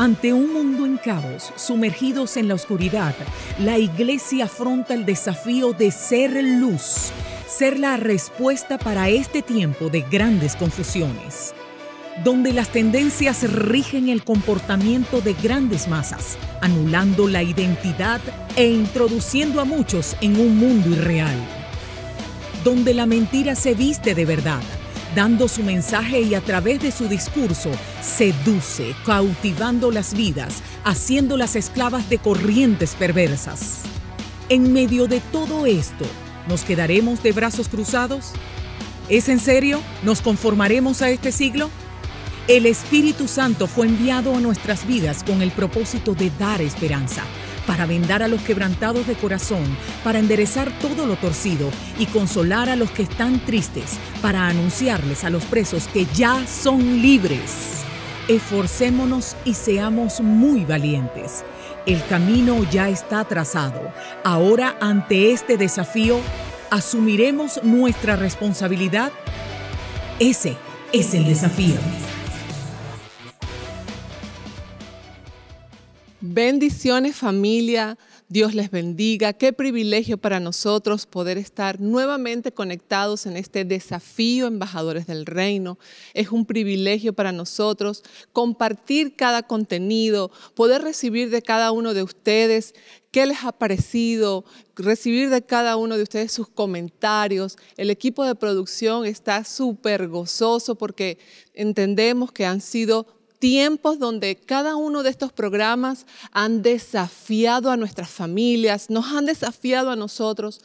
Ante un mundo en caos, sumergidos en la oscuridad, la iglesia afronta el desafío de ser luz, ser la respuesta para este tiempo de grandes confusiones, donde las tendencias rigen el comportamiento de grandes masas, anulando la identidad e introduciendo a muchos en un mundo irreal, donde la mentira se viste de verdad dando su mensaje y a través de su discurso seduce, cautivando las vidas, haciéndolas esclavas de corrientes perversas. En medio de todo esto, ¿nos quedaremos de brazos cruzados? ¿Es en serio? ¿Nos conformaremos a este siglo? El Espíritu Santo fue enviado a nuestras vidas con el propósito de dar esperanza para vendar a los quebrantados de corazón, para enderezar todo lo torcido y consolar a los que están tristes, para anunciarles a los presos que ya son libres. Esforcémonos y seamos muy valientes. El camino ya está trazado. Ahora ante este desafío, ¿asumiremos nuestra responsabilidad? Ese es el desafío. Bendiciones familia, Dios les bendiga. Qué privilegio para nosotros poder estar nuevamente conectados en este desafío Embajadores del Reino. Es un privilegio para nosotros compartir cada contenido, poder recibir de cada uno de ustedes qué les ha parecido, recibir de cada uno de ustedes sus comentarios. El equipo de producción está súper gozoso porque entendemos que han sido tiempos donde cada uno de estos programas han desafiado a nuestras familias, nos han desafiado a nosotros,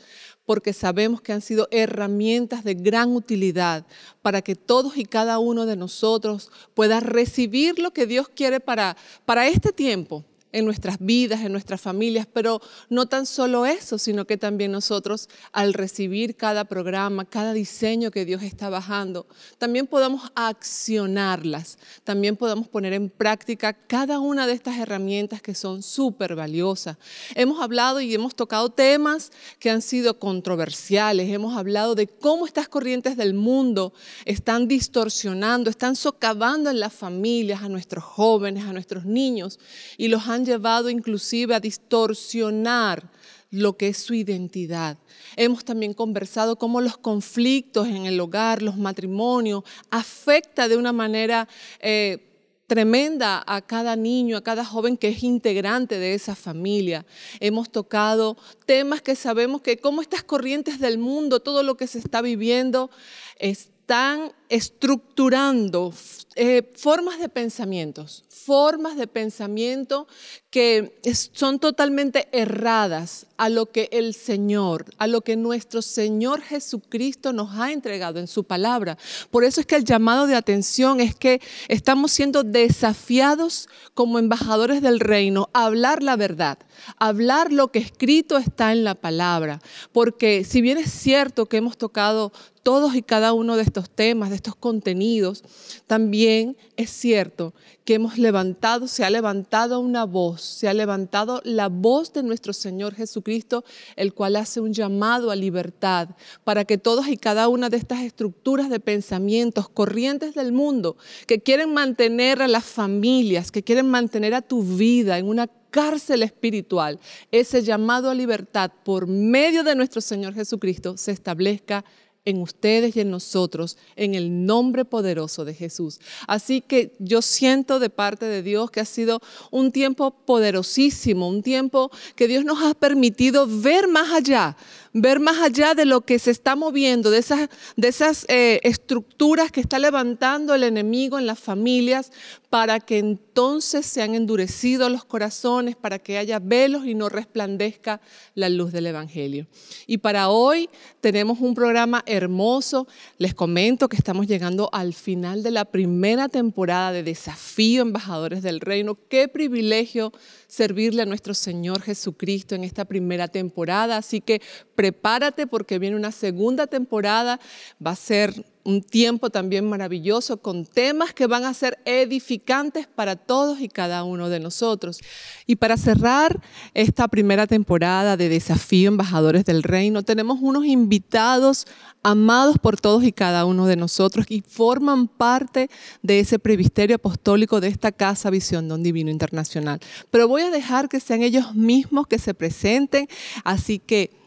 porque sabemos que han sido herramientas de gran utilidad para que todos y cada uno de nosotros pueda recibir lo que Dios quiere para, para este tiempo, en nuestras vidas, en nuestras familias, pero no tan solo eso, sino que también nosotros al recibir cada programa, cada diseño que Dios está bajando, también podamos accionarlas, también podamos poner en práctica cada una de estas herramientas que son súper valiosas. Hemos hablado y hemos tocado temas que han sido controversiales, hemos hablado de cómo estas corrientes del mundo están distorsionando, están socavando en las familias, a nuestros jóvenes, a nuestros niños y los han llevado inclusive a distorsionar lo que es su identidad. Hemos también conversado cómo los conflictos en el hogar, los matrimonios, afecta de una manera... Eh, tremenda a cada niño, a cada joven que es integrante de esa familia. Hemos tocado temas que sabemos que como estas corrientes del mundo, todo lo que se está viviendo, están estructurando eh, formas de pensamientos, formas de pensamiento que son totalmente erradas a lo que el Señor, a lo que nuestro Señor Jesucristo nos ha entregado en su palabra. Por eso es que el llamado de atención es que estamos siendo desafiados como embajadores del reino a hablar la verdad, hablar lo que escrito está en la palabra. Porque si bien es cierto que hemos tocado todos y cada uno de estos temas, estos contenidos, también es cierto que hemos levantado, se ha levantado una voz, se ha levantado la voz de nuestro Señor Jesucristo, el cual hace un llamado a libertad para que todas y cada una de estas estructuras de pensamientos, corrientes del mundo, que quieren mantener a las familias, que quieren mantener a tu vida en una cárcel espiritual, ese llamado a libertad por medio de nuestro Señor Jesucristo se establezca en ustedes y en nosotros, en el nombre poderoso de Jesús. Así que yo siento de parte de Dios que ha sido un tiempo poderosísimo, un tiempo que Dios nos ha permitido ver más allá ver más allá de lo que se está moviendo, de esas, de esas eh, estructuras que está levantando el enemigo en las familias, para que entonces sean endurecidos los corazones, para que haya velos y no resplandezca la luz del Evangelio. Y para hoy tenemos un programa hermoso. Les comento que estamos llegando al final de la primera temporada de Desafío Embajadores del Reino. Qué privilegio servirle a nuestro Señor Jesucristo en esta primera temporada. Así que prepárate porque viene una segunda temporada, va a ser un tiempo también maravilloso con temas que van a ser edificantes para todos y cada uno de nosotros. Y para cerrar esta primera temporada de Desafío Embajadores del Reino, tenemos unos invitados amados por todos y cada uno de nosotros y forman parte de ese previsterio apostólico de esta casa Visión Don Divino Internacional. Pero voy a dejar que sean ellos mismos que se presenten, así que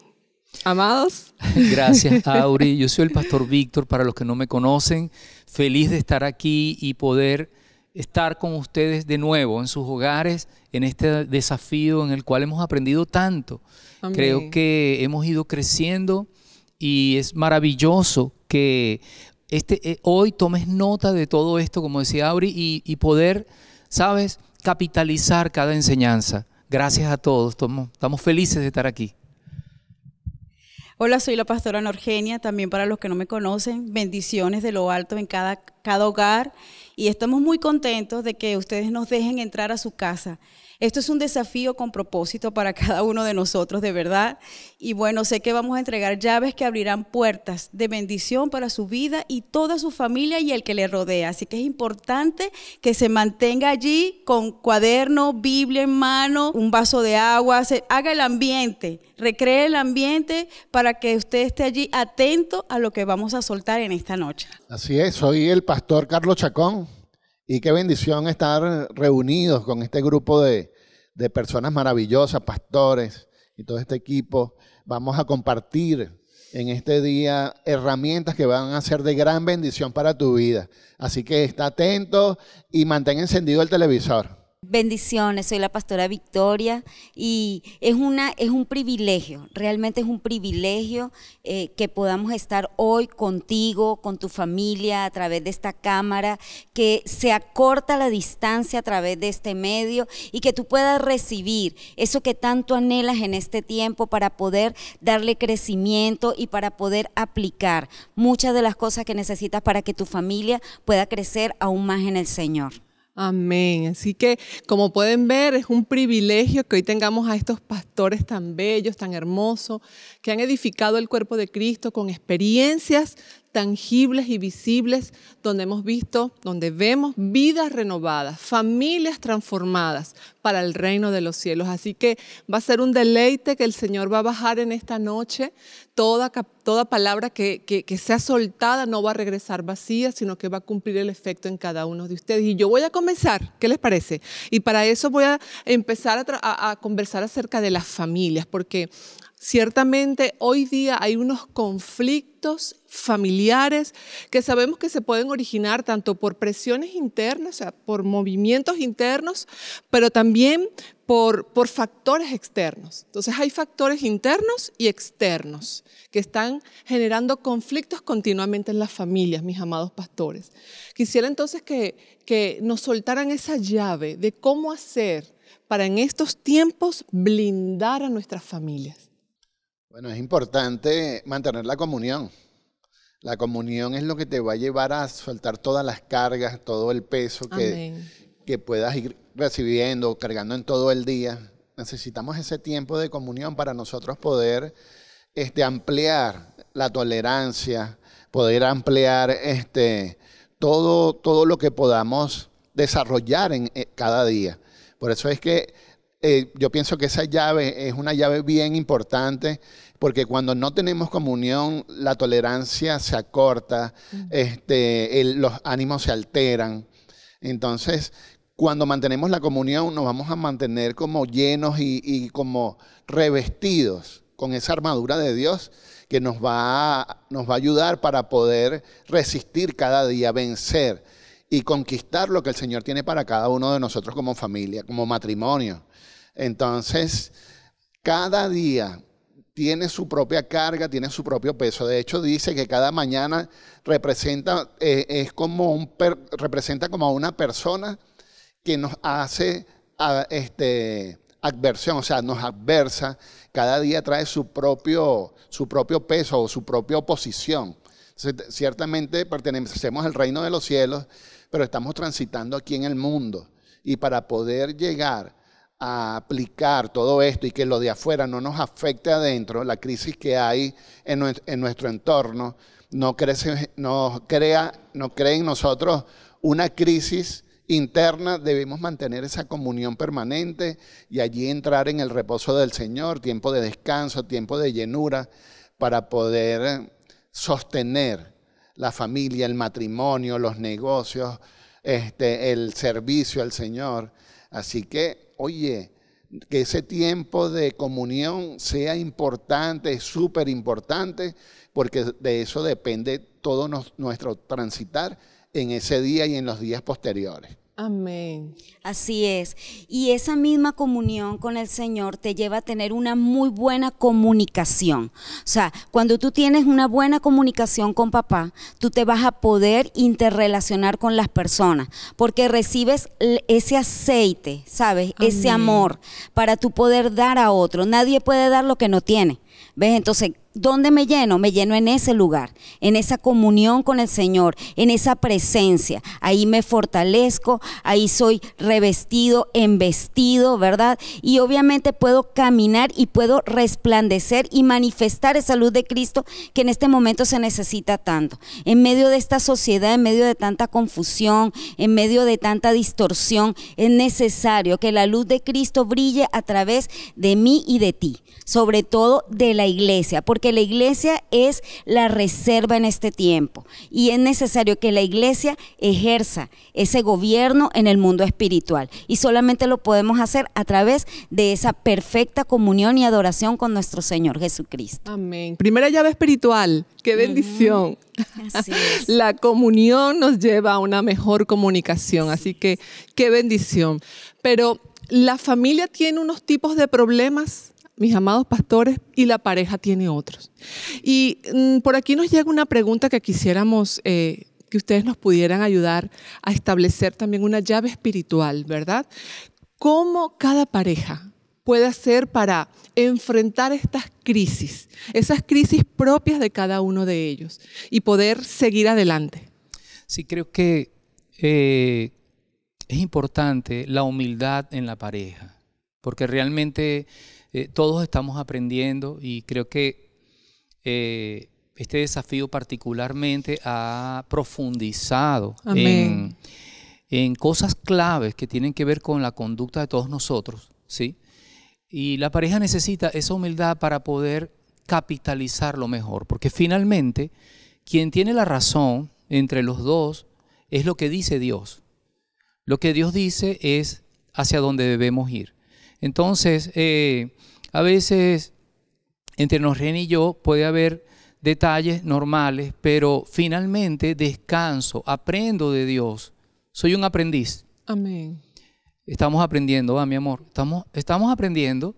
Amados. Gracias, Auri. Yo soy el pastor Víctor, para los que no me conocen. Feliz de estar aquí y poder estar con ustedes de nuevo en sus hogares, en este desafío en el cual hemos aprendido tanto. Creo que hemos ido creciendo y es maravilloso que este, eh, hoy tomes nota de todo esto, como decía Auri, y, poder, ¿sabes?, capitalizar cada enseñanza. Gracias a todos, estamos felices de estar aquí. Hola, soy la pastora Norgenia, también para los que no me conocen, bendiciones de lo alto en cada, cada hogar y estamos muy contentos de que ustedes nos dejen entrar a su casa. Esto es un desafío con propósito para cada uno de nosotros, de verdad. Y bueno, sé que vamos a entregar llaves que abrirán puertas de bendición para su vida y toda su familia y el que le rodea. Así que es importante que se mantenga allí con cuaderno, Biblia en mano, un vaso de agua, se haga el ambiente, recree el ambiente para que usted esté allí atento a lo que vamos a soltar en esta noche. Así es, soy el pastor Carlos Chacón y qué bendición estar reunidos con este grupo de, personas maravillosas, pastores y todo este equipo. Vamos a compartir en este día herramientas que van a ser de gran bendición para tu vida. Así que está atento y mantén encendido el televisor. Bendiciones, soy la pastora Victoria y es, una, es un privilegio, realmente es un privilegio eh, que podamos estar hoy contigo, con tu familia, a través de esta cámara, que se acorta la distancia a través de este medio y que tú puedas recibir eso que tanto anhelas en este tiempo para poder darle crecimiento y para poder aplicar muchas de las cosas que necesitas para que tu familia pueda crecer aún más en el Señor. Amén. Así que, como pueden ver, es un privilegio que hoy tengamos a estos pastores tan bellos, tan hermosos, que han edificado el cuerpo de Cristo con experiencias tangibles y visibles donde hemos visto, donde vemos vidas renovadas, familias transformadas para el reino de los cielos. Así que va a ser un deleite que el Señor va a bajar en esta noche. Toda, toda palabra que, sea soltada no va a regresar vacía, sino que va a cumplir el efecto en cada uno de ustedes. Y yo voy a comenzar, ¿qué les parece? Y para eso voy a empezar a conversar acerca de las familias, porque Ciertamente hoy día hay unos conflictos familiares que sabemos que se pueden originar tanto por presiones internas, o sea, por movimientos internos, pero también por, factores externos. Entonces hay factores internos y externos que están generando conflictos continuamente en las familias, mis amados pastores. Quisiera entonces que nos soltaran esa llave de cómo hacer para en estos tiempos blindar a nuestras familias bueno, es importante mantener la comunión. La comunión es lo que te va a llevar a soltar todas las cargas, todo el peso que, puedas ir recibiendo, cargando en todo el día. Necesitamos ese tiempo de comunión para nosotros poder este, ampliar la tolerancia, poder ampliar este, todo, todo lo que podamos desarrollar en eh, cada día. Por eso es que eh, yo pienso que esa llave es una llave bien importante porque cuando no tenemos comunión, la tolerancia se acorta, mm. este, los ánimos se alteran. Entonces, cuando mantenemos la comunión, nos vamos a mantener como llenos y, como revestidos con esa armadura de Dios que nos va, nos va a ayudar para poder resistir cada día, vencer y conquistar lo que el Señor tiene para cada uno de nosotros como familia, como matrimonio. Entonces, cada día tiene su propia carga, tiene su propio peso. De hecho, dice que cada mañana representa, eh, es como un representa como a una persona que nos hace este, adversión, o sea, nos adversa. Cada día trae su propio, su propio peso o su propia oposición. ciertamente pertenecemos al reino de los cielos, pero estamos transitando aquí en el mundo. Y para poder llegar a aplicar todo esto y que lo de afuera no nos afecte adentro, la crisis que hay en, nuestro entorno, no, crece, crea, no en nosotros una crisis interna, debemos mantener esa comunión permanente y allí entrar en el reposo del Señor, tiempo de descanso, tiempo de llenura, para poder sostener la familia, el matrimonio, los negocios, este, el servicio al Señor. Así que, oye, que ese tiempo de comunión sea importante, súper importante, porque de eso depende todo nuestro transitar en ese día y en los días posteriores. Amén. Así es. Y esa misma comunión con el Señor te lleva a tener una muy buena comunicación. O sea, cuando tú tienes una buena comunicación con papá, tú te vas a poder interrelacionar con las personas, porque recibes ese aceite, ¿sabes? Ese amor para tú poder dar a otro. Nadie puede dar lo que no tiene. ¿Ves? Entonces, ¿Dónde me lleno? Me lleno en ese lugar, en esa comunión con el Señor, en esa presencia. Ahí me fortalezco, ahí soy revestido, embestido, ¿verdad? Y obviamente puedo caminar y puedo resplandecer y manifestar esa luz de Cristo que en este momento se necesita tanto. En medio de esta sociedad, en medio de tanta confusión, en medio de tanta distorsión, es necesario que la luz de Cristo brille a través de mí y de ti, sobre todo de la iglesia, porque la iglesia es la reserva en este tiempo y es necesario que la iglesia ejerza ese gobierno en el mundo espiritual y solamente lo podemos hacer a través de esa perfecta comunión y adoración con nuestro Señor Jesucristo. Amén. Primera llave espiritual, qué bendición. La comunión nos lleva a una mejor comunicación, así que qué bendición. Pero la familia tiene unos tipos de problemas mis amados pastores, y la pareja tiene otros. Y mm, por aquí nos llega una pregunta que quisiéramos eh, que ustedes nos pudieran ayudar a establecer también una llave espiritual, ¿verdad? ¿Cómo cada pareja puede hacer para enfrentar estas crisis, esas crisis propias de cada uno de ellos y poder seguir adelante? Sí, creo que eh, es importante la humildad en la pareja porque realmente eh, todos estamos aprendiendo y creo que eh, este desafío particularmente ha profundizado en, cosas claves que tienen que ver con la conducta de todos nosotros, ¿sí? Y la pareja necesita esa humildad para poder capitalizarlo mejor, porque finalmente quien tiene la razón entre los dos es lo que dice Dios. Lo que Dios dice es hacia dónde debemos ir. Entonces, eh, a veces entre Ren y yo puede haber detalles normales, pero finalmente descanso, aprendo de Dios. Soy un aprendiz. Amén. Estamos aprendiendo, va, mi amor. Estamos, estamos aprendiendo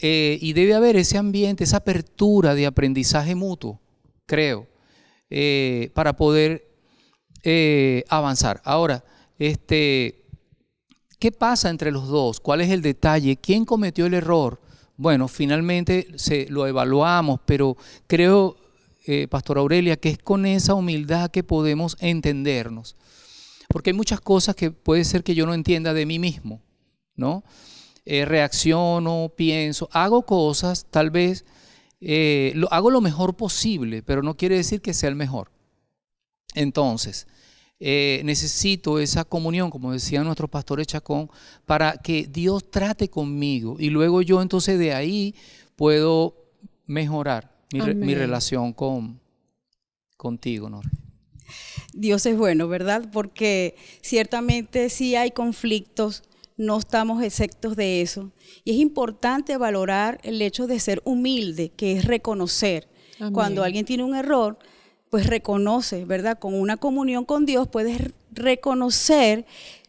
eh, y debe haber ese ambiente, esa apertura de aprendizaje mutuo, creo, eh, para poder avanzar. Ahora, este, ¿Qué pasa entre los dos? ¿Cuál es el detalle? ¿Quién cometió el error? Bueno, finalmente se, lo evaluamos, pero creo, eh, Pastor Aurelia, que es con esa humildad que podemos entendernos. Porque hay muchas cosas que puede ser que yo no entienda de mí mismo, ¿no? Eh, reacciono, pienso, hago cosas, tal vez eh, lo, hago lo mejor posible, pero no quiere decir que sea el mejor. Entonces, eh, necesito esa comunión, como decía nuestro pastor Chacón, para que Dios trate conmigo y luego yo entonces de ahí puedo mejorar mi, relación con, contigo, no Dios es bueno, ¿verdad? Porque ciertamente si hay conflictos, no estamos exentos de eso. Y es importante valorar el hecho de ser humilde, que es reconocer. Cuando alguien tiene un error, pues reconoce, ¿verdad? Con una comunión con Dios puedes reconocer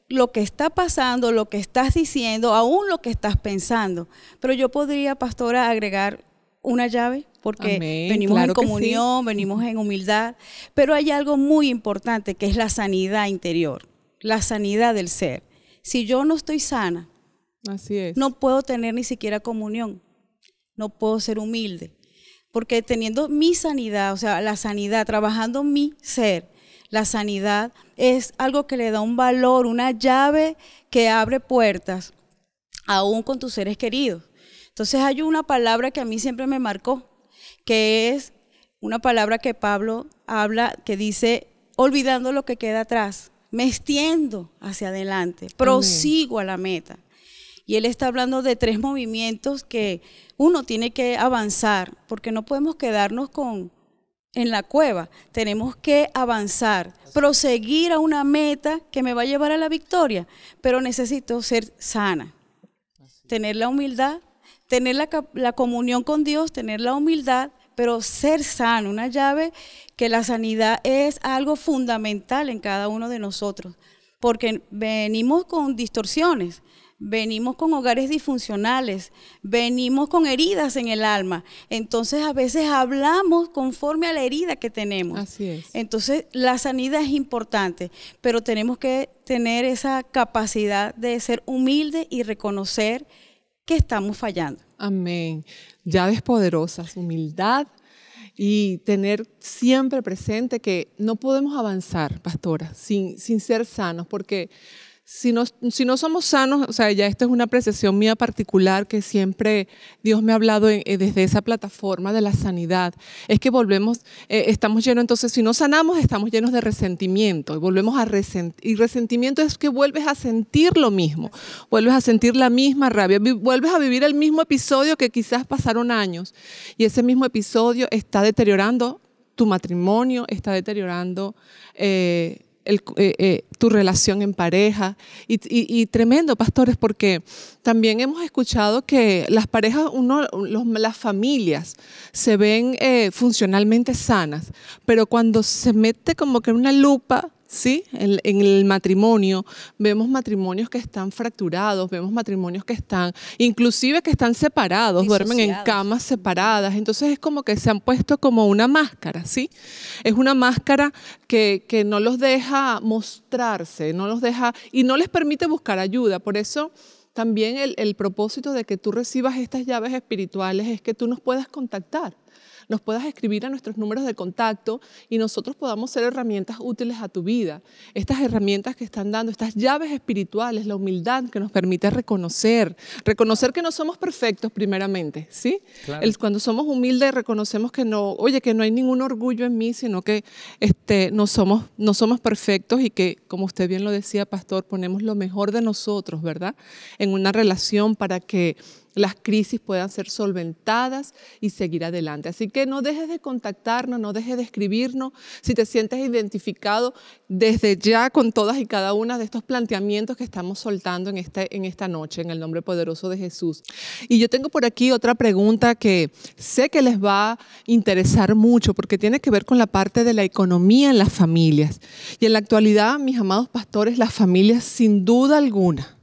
lo que está pasando, lo que estás diciendo, aún lo que estás pensando. Pero yo podría, pastora, agregar una llave, porque venimos en comunión, venimos en humildad, pero hay algo muy importante que es la sanidad interior, la sanidad del ser. Si yo no estoy sana, no puedo tener ni siquiera comunión, no puedo ser humilde, porque teniendo mi sanidad, o sea, la sanidad, trabajando mi ser, la sanidad es algo que le da un valor, una llave que abre puertas, aún con tus seres queridos. Entonces hay una palabra que a mí siempre me marcó, que es una palabra que Pablo habla, que dice, olvidando lo que queda atrás, me extiendo hacia adelante, prosigo a la meta. Y él está hablando de tres movimientos que uno tiene que avanzar, porque no podemos quedarnos con en la cueva. Tenemos que avanzar, proseguir a una meta que me va a llevar a la victoria, pero necesito ser sana, tener la humildad, tener la, la comunión con Dios, tener la humildad, pero ser sano, una llave que la sanidad es algo fundamental en cada uno de nosotros, porque venimos con distorsiones venimos con hogares disfuncionales, venimos con heridas en el alma. Entonces a veces hablamos conforme a la herida que tenemos. Así es. Entonces la sanidad es importante, pero tenemos que tener esa capacidad de ser humilde y reconocer que estamos fallando. Amén. Llaves poderosas, humildad y tener siempre presente que no podemos avanzar, pastora, sin, sin ser sanos, porque si no, si no somos sanos, o sea, ya esto es una apreciación mía particular que siempre Dios me ha hablado eh, eh, desde esa plataforma de la sanidad, es que volvemos, eh, estamos llenos, entonces si no sanamos estamos llenos de resentimiento y volvemos a y resentimiento es que vuelves a sentir lo mismo, vuelves a sentir la misma rabia, vuelves a vivir el mismo episodio que quizás pasaron años y ese mismo episodio está deteriorando tu matrimonio, está deteriorando... Eh, eh, eh, tu relación en pareja. Y, tremendo, pastores, porque también hemos escuchado que las parejas, uno, las familias se ven eh, funcionalmente sanas, pero cuando se mete como que una lupa ¿sí? En, el matrimonio vemos matrimonios que están fracturados, vemos matrimonios que están, inclusive que están separados, duermen en camas separadas. Entonces es como que se han puesto como una máscara, ¿sí? Es una máscara que, no los deja mostrarse, no los deja y no les permite buscar ayuda. Por eso también el, el propósito de que tú recibas estas llaves espirituales es que tú nos puedas contactar nos puedas escribir a nuestros números de contacto y nosotros podamos ser herramientas útiles a tu vida. Estas herramientas que están dando, estas llaves espirituales, la humildad que nos permite reconocer, reconocer que no somos perfectos primeramente, ¿sí? cuando somos humildes reconocemos que no, oye, que no hay ningún orgullo en mí, sino que este, no, somos, no somos perfectos y que, como usted bien lo decía, pastor, ponemos lo mejor de nosotros, ¿verdad? En una relación para que las crisis puedan ser solventadas y seguir adelante. Así que no dejes de contactarnos, no dejes de escribirnos. Si te sientes identificado desde ya con todas y cada una de estos planteamientos que estamos soltando en, este, en esta noche, en el nombre poderoso de Jesús. Y yo tengo por aquí otra pregunta que sé que les va a interesar mucho porque tiene que ver con la parte de la economía en las familias. Y en la actualidad, mis amados pastores, las familias sin duda alguna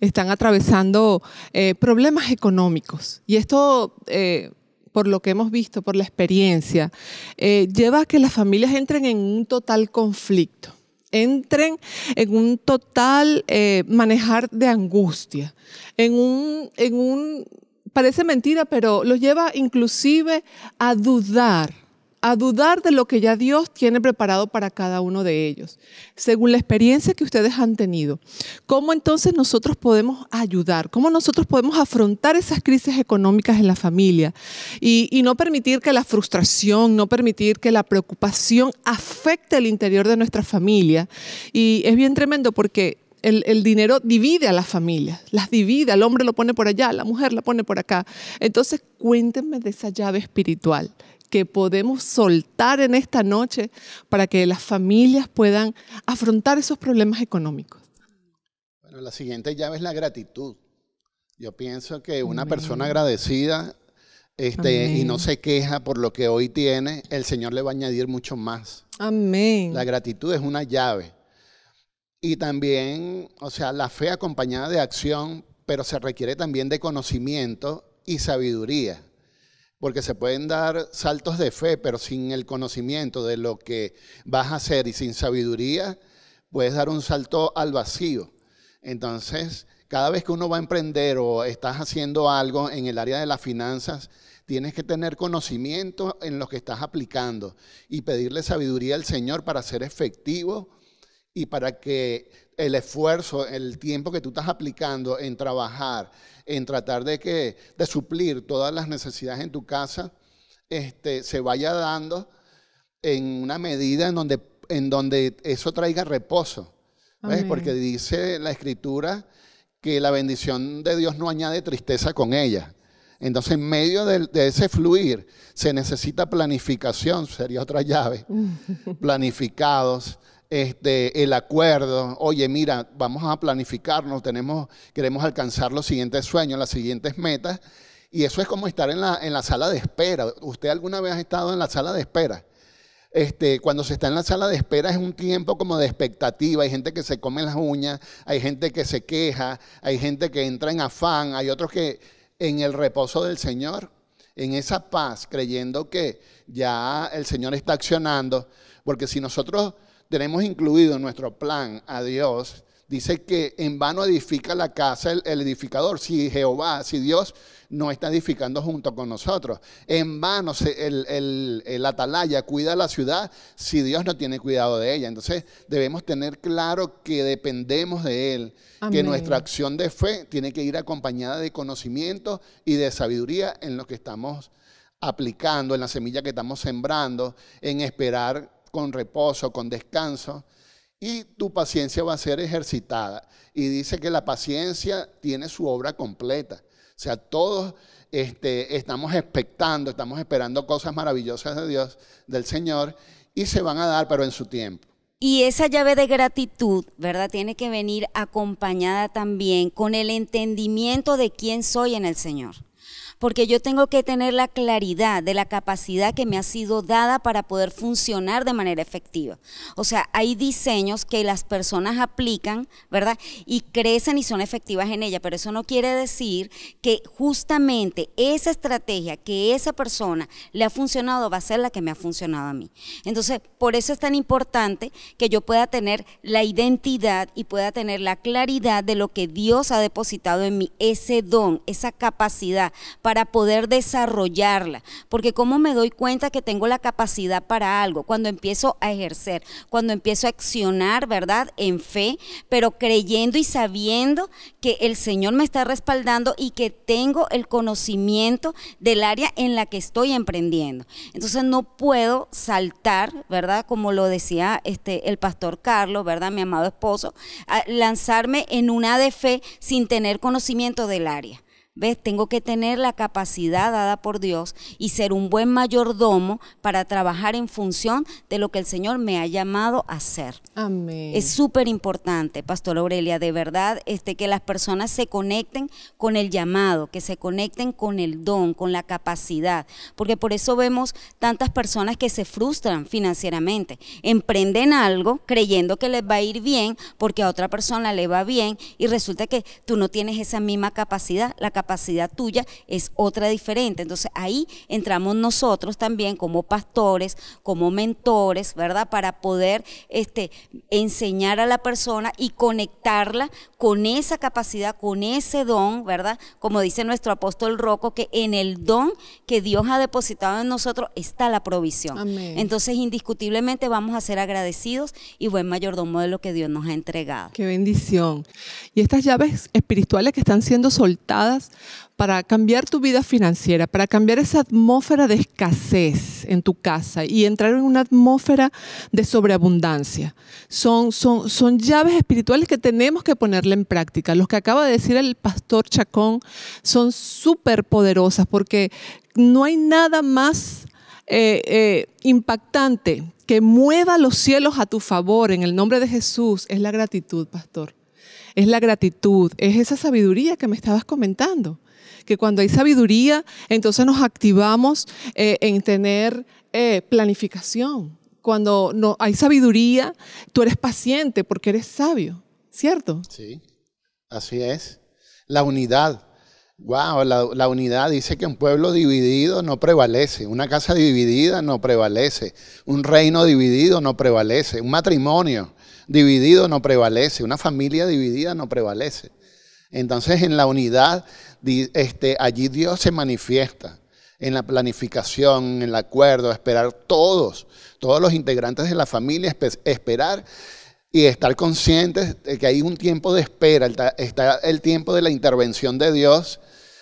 están atravesando eh, problemas económicos. Y esto, eh, por lo que hemos visto, por la experiencia, eh, lleva a que las familias entren en un total conflicto entren en un total manejar de angustia, en un, en un, parece mentira, pero los lleva inclusive a dudar a dudar de lo que ya Dios tiene preparado para cada uno de ellos, según la experiencia que ustedes han tenido. ¿Cómo entonces nosotros podemos ayudar? ¿Cómo nosotros podemos afrontar esas crisis económicas en la familia y, no permitir que la frustración, no permitir que la preocupación afecte el interior de nuestra familia? Y es bien tremendo porque el, el, dinero divide a las familias, las divide, el hombre lo pone por allá, la mujer la pone por acá. Entonces, cuéntenme de esa llave espiritual que podemos soltar en esta noche para que las familias puedan afrontar esos problemas económicos? Bueno, la siguiente llave es la gratitud. Yo pienso que una persona agradecida este, y no se queja por lo que hoy tiene, el Señor le va a añadir mucho más. Amén. La gratitud es una llave. Y también, o sea, la fe acompañada de acción, pero se requiere también de conocimiento y sabiduría porque se pueden dar saltos de fe, pero sin el conocimiento de lo que vas a hacer y sin sabiduría, puedes dar un salto al vacío. Entonces, cada vez que uno va a emprender o estás haciendo algo en el área de las finanzas, tienes que tener conocimiento en lo que estás aplicando y pedirle sabiduría al Señor para ser efectivo y para que el esfuerzo, el tiempo que tú estás aplicando en trabajar, en tratar de, que, de suplir todas las necesidades en tu casa, este, se vaya dando en una medida en donde, en donde eso traiga reposo. Porque dice la escritura que la bendición de Dios no añade tristeza con ella. Entonces, en medio de, de, ese fluir, se necesita planificación, sería otra llave, planificados, este, el acuerdo, oye, mira, vamos a planificarnos, tenemos, queremos alcanzar los siguientes sueños, las siguientes metas. Y eso es como estar en la, en la sala de espera. ¿Usted alguna vez ha estado en la sala de espera? Este, cuando se está en la sala de espera es un tiempo como de expectativa. Hay gente que se come las uñas, hay gente que se queja, hay gente que entra en afán, hay otros que en el reposo del Señor, en esa paz, creyendo que ya el Señor está accionando. Porque si nosotros tenemos incluido en nuestro plan a Dios, dice que en vano edifica la casa el, edificador. Si Jehová, si Dios no está edificando junto con nosotros, en vano se, el, atalaya cuida la ciudad si Dios no tiene cuidado de ella. Entonces debemos tener claro que dependemos de Él, que nuestra acción de fe tiene que ir acompañada de conocimiento y de sabiduría en lo que estamos aplicando, en la semilla que estamos sembrando, en esperar con reposo, con descanso, y tu paciencia va a ser ejercitada. Y dice que la paciencia tiene su obra completa. O sea, todos este, estamos expectando, estamos esperando cosas maravillosas de Dios, del Señor, y se van a dar, pero en su tiempo. Y esa llave de gratitud, ¿verdad? Tiene que venir acompañada también con el entendimiento de quién soy en el Señor porque yo tengo que tener la claridad de la capacidad que me ha sido dada para poder funcionar de manera efectiva. O sea, hay diseños que las personas aplican, ¿verdad? Y crecen y son efectivas en ella, pero eso no quiere decir que justamente esa estrategia que esa persona le ha funcionado va a ser la que me ha funcionado a mí. Entonces, por eso es tan importante que yo pueda tener la identidad y pueda tener la claridad de lo que Dios ha depositado en mí, ese don, esa capacidad para poder desarrollarla. Porque cómo me doy cuenta que tengo la capacidad para algo, cuando empiezo a ejercer, cuando empiezo a accionar, ¿verdad? En fe, pero creyendo y sabiendo que el Señor me está respaldando y que tengo el conocimiento del área en la que estoy emprendiendo. Entonces no puedo saltar, ¿verdad? Como lo decía este, el pastor Carlos, ¿verdad? Mi amado esposo, lanzarme en una de fe sin tener conocimiento del área. ¿Ves? Tengo que tener la capacidad dada por Dios y ser un buen mayordomo para trabajar en función de lo que el Señor me ha llamado a hacer. Amén. Es súper importante, Pastor Aurelia, de verdad, este, que las personas se conecten con el llamado, que se conecten con el don, con la capacidad, porque por eso vemos tantas personas que se frustran financieramente, emprenden algo creyendo que les va a ir bien porque a otra persona le va bien y resulta que tú no tienes esa misma capacidad, la capacidad capacidad tuya es otra diferente. Entonces ahí entramos nosotros también como pastores, como mentores, ¿verdad? Para poder este, enseñar a la persona y conectarla con esa capacidad, con ese don, ¿verdad? Como dice nuestro apóstol Roco, que en el don que Dios ha depositado en nosotros está la provisión. Entonces indiscutiblemente vamos a ser agradecidos y buen mayordomo de lo que Dios nos ha entregado. Qué bendición. Y estas llaves espirituales que están siendo soltadas para cambiar tu vida financiera, para cambiar esa atmósfera de escasez en tu casa y entrar en una atmósfera de sobreabundancia. Son, llaves espirituales que tenemos que ponerle en práctica. Los que acaba de decir el pastor Chacón son súper poderosas porque no hay nada más eh, eh, impactante que mueva los cielos a tu favor en el nombre de Jesús es la gratitud, pastor es la gratitud, es esa sabiduría que me estabas comentando. Que cuando hay sabiduría, entonces nos activamos eh, en tener eh, planificación. Cuando no hay sabiduría, tú eres paciente porque eres sabio, ¿cierto? Sí, así es. La unidad, Wow, la, unidad dice que un pueblo dividido no prevalece, una casa dividida no prevalece, un reino dividido no prevalece, un matrimonio dividido no prevalece, una familia dividida no prevalece. Entonces en la unidad este, allí Dios se manifiesta, en la planificación, en el acuerdo, esperar todos, todos los integrantes de la familia, esperar y estar conscientes de que hay un tiempo de espera, está el tiempo de la intervención de Dios.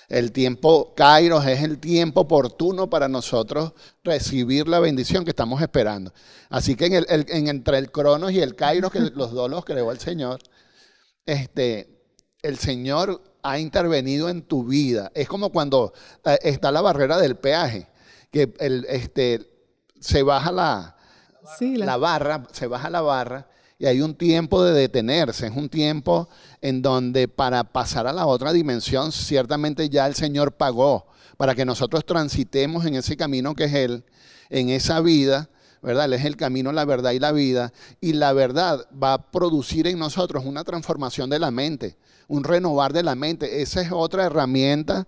El tiempo Kairos es el tiempo oportuno para nosotros recibir la bendición que estamos esperando. Así que en el, entre el Cronos y el Kairos, que los dos los creó el Señor, este, el Señor ha intervenido en tu vida. Es como cuando eh, está la barrera del peaje, que este, se baja la, la barra, se baja la barra y hay un tiempo de detenerse, es un tiempo en donde para pasar a la otra dimensión, ciertamente ya el Señor pagó para que nosotros transitemos en ese camino que es Él, en esa vida, ¿verdad? Él es el camino, la verdad y la vida, y la verdad va a producir en nosotros una transformación de la mente, un renovar de la mente. Esa es otra herramienta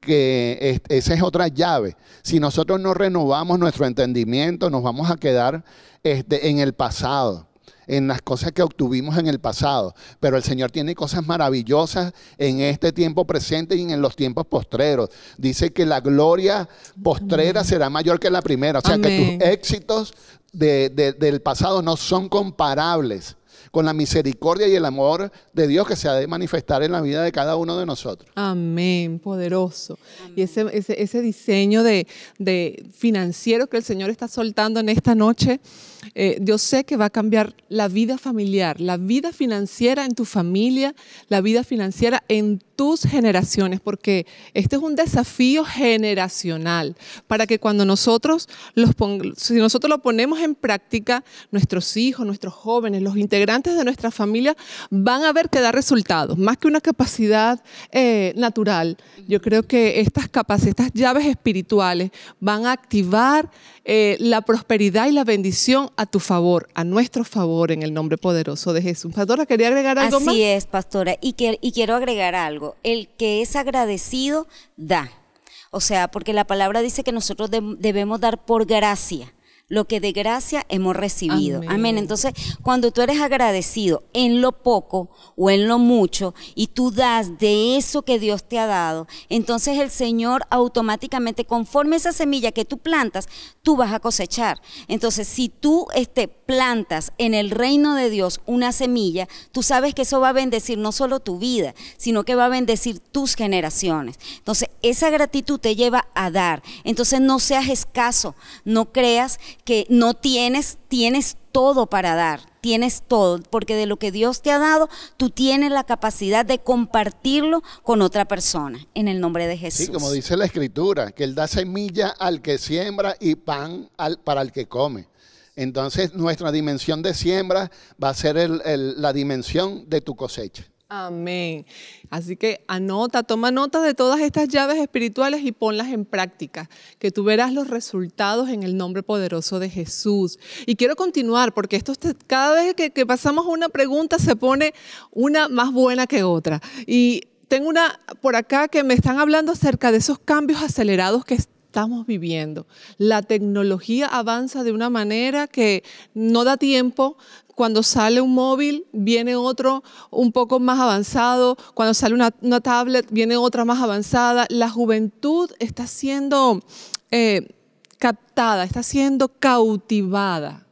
que esa es otra llave. Si nosotros no renovamos nuestro entendimiento, nos vamos a quedar este, en el pasado en las cosas que obtuvimos en el pasado, pero el Señor tiene cosas maravillosas en este tiempo presente y en los tiempos postreros. Dice que la gloria postrera será mayor que la primera, o sea que tus éxitos del pasado no son comparables con la misericordia y el amor de Dios que se ha de manifestar en la vida de cada uno de nosotros. Amén, poderoso. Y ese, ese, ese diseño de, de, financiero que el Señor está soltando en esta noche eh, yo sé que va a cambiar la vida familiar, la vida financiera en tu familia, la vida financiera en tus generaciones, porque este es un desafío generacional para que cuando nosotros los si nosotros lo ponemos en práctica, nuestros hijos, nuestros jóvenes, los integrantes de nuestra familia van a ver que da resultados, más que una capacidad eh, natural. Yo creo que estas capacidades, estas llaves espirituales van a activar eh, la prosperidad y la bendición a tu favor, a nuestro favor, en el nombre poderoso de Jesús. Pastora, ¿quería agregar algo más? Así es, pastora, y, y quiero agregar algo. El que es agradecido, da. O sea, porque la palabra dice que nosotros debemos dar por gracia lo que de gracia hemos recibido. Amén. Entonces, cuando tú eres agradecido en lo poco o en lo mucho y tú das de eso que Dios te ha dado, entonces el Señor automáticamente, conforme esa semilla que tú plantas, tú vas a cosechar. Entonces, si tú este, plantas en el reino de Dios una semilla, tú sabes que eso va a bendecir no solo tu vida, sino que va a bendecir tus generaciones. Entonces, esa gratitud te lleva a dar. Entonces, no seas escaso, no creas que no tienes, tienes todo para dar, tienes todo, porque de lo que Dios te ha dado, tú tienes la capacidad de compartirlo con otra persona, en el nombre de Jesús. Sí, como dice la Escritura, que Él da semilla al que siembra y pan al, para el que come. Entonces nuestra dimensión de siembra va a ser la dimensión de tu cosecha. Amén. Así que anota, toma nota de todas estas llaves espirituales y ponlas en práctica, que tú verás los resultados en el nombre poderoso de Jesús. Y quiero continuar, porque esto cada vez que, que pasamos una pregunta se pone una más buena que otra. Y tengo una por acá que me están hablando acerca de esos cambios acelerados que estamos viviendo. La tecnología avanza de una manera que no da tiempo. Cuando sale un móvil, viene otro un poco más avanzado. Cuando sale una, tablet, viene otra más avanzada. La juventud está siendo eh, captada, está siendo cautivada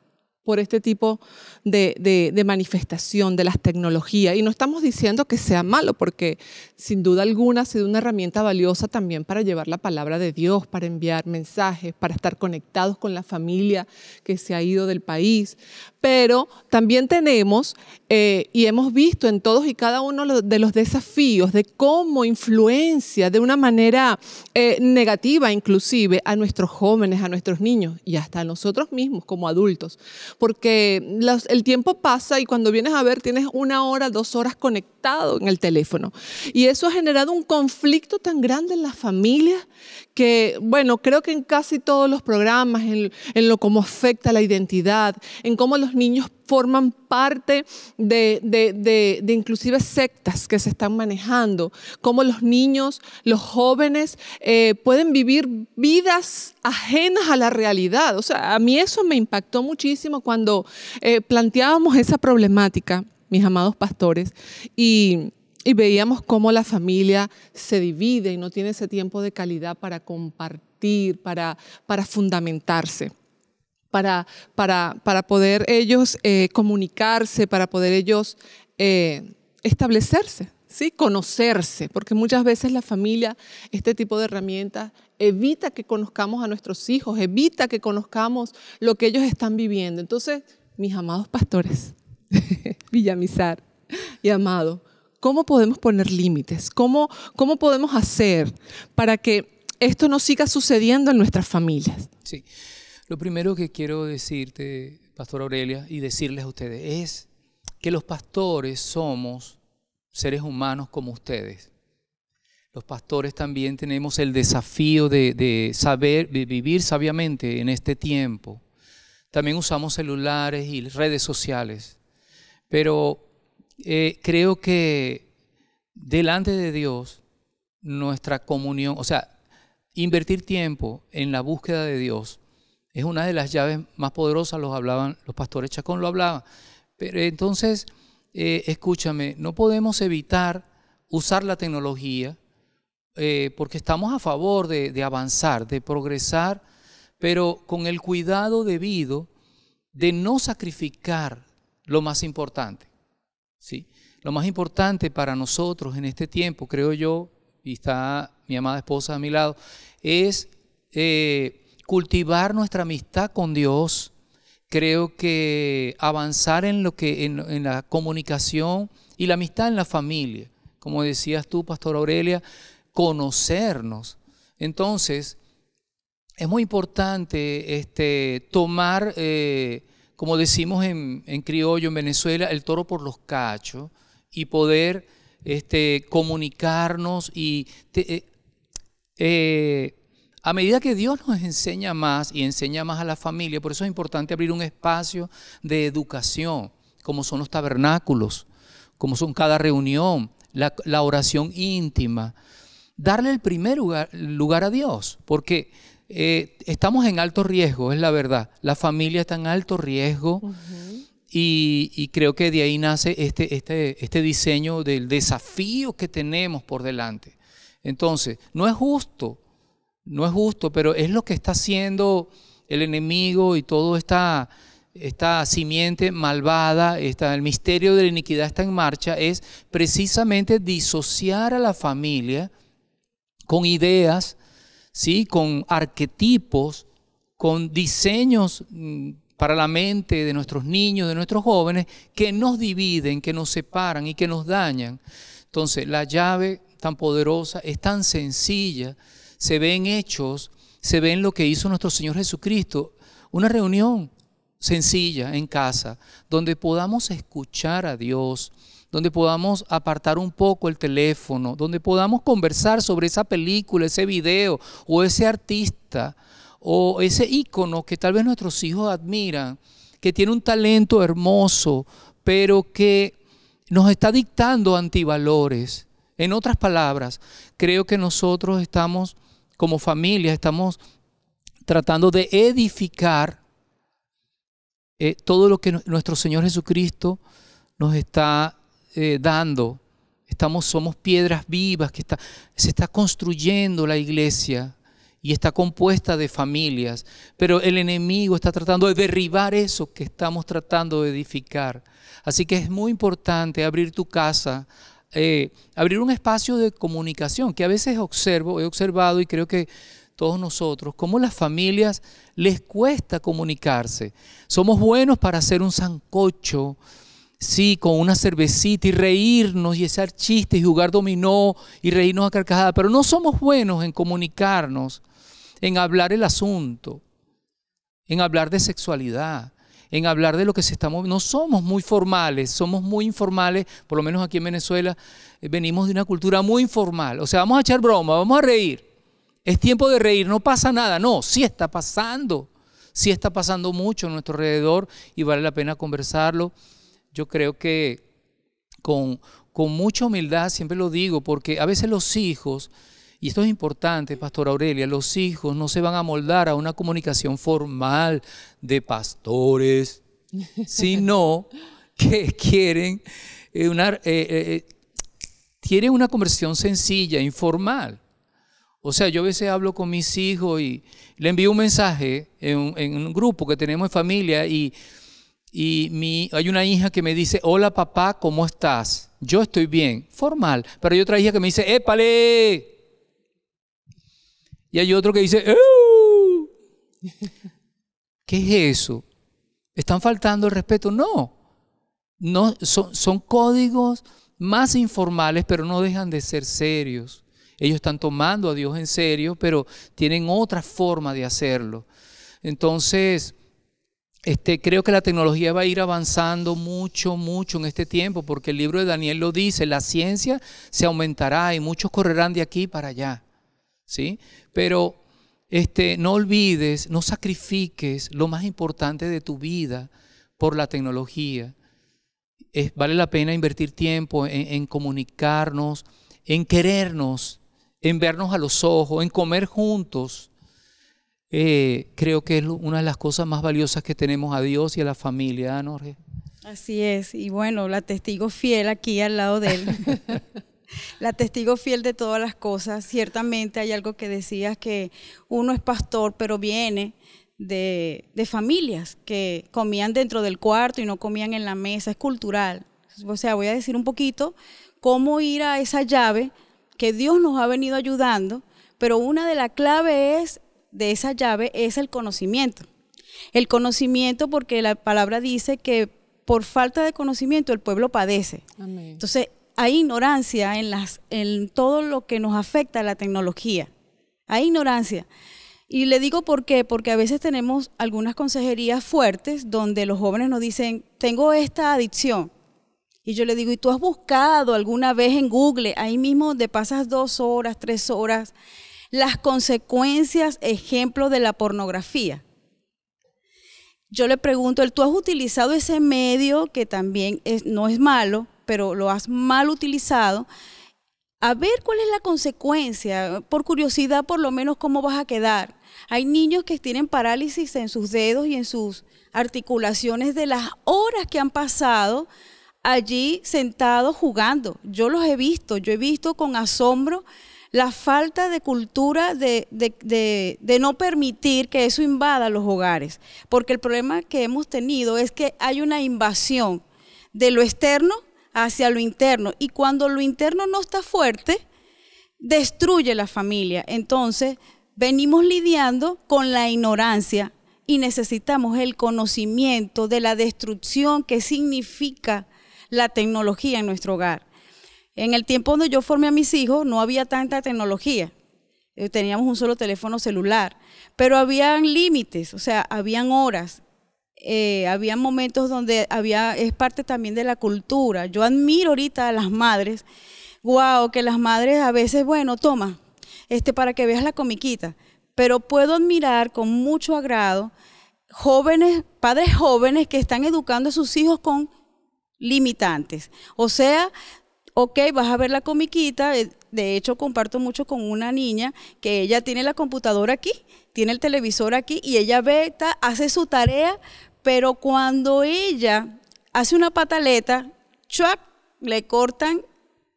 por este tipo de, manifestación de las tecnologías. Y no estamos diciendo que sea malo, porque sin duda alguna ha sido una herramienta valiosa también para llevar la palabra de Dios, para enviar mensajes, para estar conectados con la familia que se ha ido del país, pero también tenemos eh, y hemos visto en todos y cada uno de los desafíos de cómo influencia de una manera eh, negativa inclusive a nuestros jóvenes, a nuestros niños y hasta a nosotros mismos como adultos, porque el tiempo pasa y cuando vienes a ver tienes una hora, dos horas conectado en el teléfono y eso ha generado un conflicto tan grande en las familias que, bueno, creo que en casi todos los programas, en, en lo cómo afecta la identidad, en cómo los niños forman parte de, inclusive sectas que se están manejando, cómo los niños, los jóvenes eh, pueden vivir vidas ajenas a la realidad. O sea, a mí eso me impactó muchísimo cuando eh, planteábamos esa problemática, mis amados pastores, y veíamos cómo la familia se divide y no tiene ese tiempo de calidad para compartir, para, para fundamentarse para, para, poder ellos eh, comunicarse, para poder ellos eh, establecerse. ¿sí? Conocerse, porque muchas veces la familia, este tipo de herramientas, evita que conozcamos a nuestros hijos, evita que conozcamos lo que ellos están viviendo. Entonces, mis amados pastores, Villamizar y amado, ¿cómo podemos poner límites? ¿Cómo, ¿Cómo podemos hacer para que esto no siga sucediendo en nuestras familias? Sí. Lo primero que quiero decirte, Pastor Aurelia, y decirles a ustedes es que los pastores somos seres humanos como ustedes. Los pastores también tenemos el desafío de, saber vivir sabiamente en este tiempo. También usamos celulares y redes sociales. Pero eh, creo que delante de Dios, nuestra comunión, o sea, invertir tiempo en la búsqueda de Dios, es una de las llaves más poderosas, los hablaban, los pastores Chacón lo hablaban. Pero entonces, eh, escúchame, no podemos evitar usar la tecnología eh, porque estamos a favor de, avanzar, de progresar, pero con el cuidado debido de no sacrificar lo más importante. ¿sí? Lo más importante para nosotros en este tiempo, creo yo, y está mi amada esposa a mi lado, es eh, cultivar nuestra amistad con Dios. Creo que avanzar en lo que en, la comunicación y la amistad en la familia, como decías tú, Pastor Aurelia, conocernos. Entonces, es muy importante este, tomar, eh, como decimos en, criollo, en Venezuela, el toro por los cachos y poder este, comunicarnos y eh, eh, a medida que Dios nos enseña más y enseña más a la familia, por eso es importante abrir un espacio de educación, como son los tabernáculos, como son cada reunión, la, oración íntima. Darle el primer lugar, a Dios, porque eh, estamos en alto riesgo, es la verdad. La familia está en alto riesgo. y, creo que de ahí nace este, este, este diseño del desafío que tenemos por delante. Entonces, no es justo no es justo, pero es lo que está haciendo el enemigo y toda esta, simiente malvada, el misterio de la iniquidad está en marcha, es precisamente disociar a la familia con ideas, ¿sí? con arquetipos, con diseños mm, para la mente de nuestros niños, de nuestros jóvenes, que nos dividen, que nos separan y que nos dañan. Entonces, la llave tan poderosa es tan sencilla se ven hechos, se ven lo que hizo nuestro Señor Jesucristo. Una reunión sencilla en casa, donde podamos escuchar a Dios, donde podamos apartar un poco el teléfono, donde podamos conversar sobre esa película, ese video o ese artista o ese ícono que tal vez nuestros hijos admiran, que tiene un talento hermoso, pero que nos está dictando antivalores. En otras palabras, creo que nosotros estamos como familia estamos tratando de edificar eh, todo lo que nuestro Señor Jesucristo nos está eh, dando. Estamos, somos piedras vivas que se está construyendo la iglesia y está compuesta de familias, pero el enemigo está tratando de derribar eso que estamos tratando de edificar. Así que es muy importante abrir tu casa eh, abrir un espacio de comunicación que a veces observo, he observado y creo que todos nosotros, como las familias les cuesta comunicarse. Somos buenos para hacer un zancocho, sí, con una cervecita y reírnos y echar chistes y jugar dominó y reírnos a carcajada, pero no somos buenos en comunicarnos, en hablar el asunto, en hablar de sexualidad, en hablar de lo que se está moviendo. No somos muy formales, somos muy informales, por lo menos aquí en Venezuela eh, venimos de una cultura muy informal. O sea, vamos a echar broma, vamos a reír. Es tiempo de reír, no pasa nada. No, sí está pasando. Sí está pasando mucho a nuestro alrededor y vale la pena conversarlo. Yo creo que con, con mucha humildad, siempre lo digo, porque a veces los hijos y esto es importante, Pastor Aurelia, los hijos no se van a moldar a una comunicación formal de pastores, sino que quieren eh, eh, eh, una, conversación una sencilla, informal. O sea, yo a veces hablo con mis hijos y le envío un mensaje en, un grupo que tenemos en familia y, y mi, hay una hija que me dice, hola papá, ¿cómo estás? Yo estoy bien, formal, pero hay otra hija que me dice, épale, y hay otro que dice, ¿qué es eso? ¿Están faltando el respeto? No. no son, códigos más informales, pero no dejan de ser serios. Ellos están tomando a Dios en serio, pero tienen otra forma de hacerlo. Entonces, este, creo que la tecnología va a ir avanzando mucho, mucho en este tiempo, porque el libro de Daniel lo dice, la ciencia se aumentará y muchos correrán de aquí para allá. ¿sí? Pero este, no olvides, no sacrifiques lo más importante de tu vida por la tecnología. vale la pena invertir tiempo en, comunicarnos, en querernos, en vernos a los ojos, en comer juntos. Eh, creo que es una de las cosas más valiosas que tenemos a Dios y a la familia, ¿no, Así es, y bueno, la testigo fiel aquí al lado de él. la testigo fiel de todas las cosas. Ciertamente hay algo que decías que uno es pastor, pero viene de, de familias que comían dentro del cuarto y no comían en la mesa. Es cultural. O sea, voy a decir un poquito cómo ir a esa llave que Dios nos ha venido ayudando, pero una de las claves de esa llave es el conocimiento. El conocimiento porque la palabra dice que por falta de conocimiento el pueblo padece. Amén. Entonces, hay ignorancia en, las, en todo lo que nos afecta a la tecnología. Hay ignorancia. Y le digo por qué, porque a veces tenemos algunas consejerías fuertes donde los jóvenes nos dicen, tengo esta adicción. Y yo le digo, ¿y tú has buscado alguna vez en Google, ahí mismo te pasas dos horas, tres horas, las consecuencias, ejemplo de la pornografía? Yo le pregunto, ¿tú has utilizado ese medio que también no es malo? pero lo has mal utilizado, a ver cuál es la consecuencia, por curiosidad por lo menos cómo vas a quedar. Hay niños que tienen parálisis en sus dedos y en sus articulaciones de las horas que han pasado allí sentados jugando. Yo los he visto, yo he visto con asombro la falta de cultura de, no permitir que eso invada los hogares, porque el problema que hemos tenido es que hay una invasión de lo externo hacia lo interno. Y cuando lo interno no está fuerte, destruye la familia. Entonces, venimos lidiando con la ignorancia y necesitamos el conocimiento de la destrucción que significa la tecnología en nuestro hogar. En el tiempo donde yo formé a mis hijos no había tanta tecnología. Eh, teníamos un solo teléfono celular, pero habían límites, o sea, habían horas. Eh, había momentos donde había, es parte también de la cultura. Yo admiro ahorita a las madres, wow, que las madres a veces, bueno, toma, este, para que veas la comiquita, pero puedo admirar con mucho agrado jóvenes, padres jóvenes que están educando a sus hijos con limitantes. O sea, ok, vas a ver la comiquita, eh, de hecho comparto mucho con una niña que ella tiene la computadora aquí, tiene el televisor aquí y ella ve, hace su tarea pero cuando ella hace una pataleta, le cortan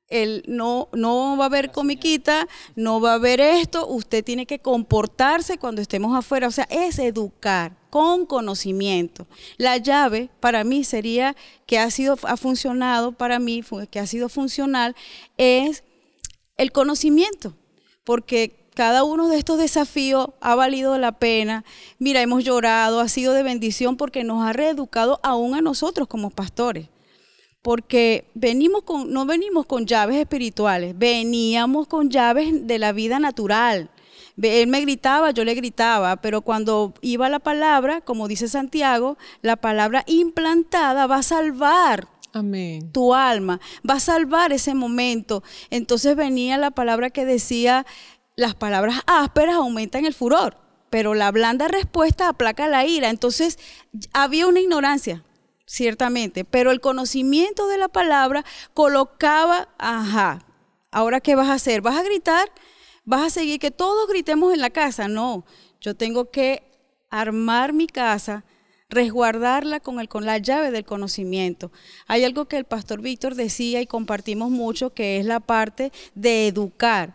el no, no va a haber comiquita, no va a haber esto, usted tiene que comportarse cuando estemos afuera, o sea, es educar con conocimiento. La llave para mí sería que ha sido ha funcionado para mí, que ha sido funcional es el conocimiento, porque cada uno de estos desafíos ha valido la pena. Mira, hemos llorado, ha sido de bendición porque nos ha reeducado aún a nosotros como pastores. Porque venimos con, no venimos con llaves espirituales, veníamos con llaves de la vida natural. Él me gritaba, yo le gritaba, pero cuando iba la palabra, como dice Santiago, la palabra implantada va a salvar Tu alma va a salvar ese momento. Entonces venía la palabra que decía, las palabras ásperas aumentan el furor, pero la blanda respuesta aplaca la ira. Entonces, había una ignorancia, ciertamente, pero el conocimiento de la palabra colocaba, ajá, ahora qué vas a hacer? ¿Vas a gritar? ¿Vas a seguir que todos gritemos en la casa? No, yo tengo que armar mi casa, resguardarla con, el, con la llave del conocimiento. Hay algo que el pastor Víctor decía y compartimos mucho, que es la parte de educar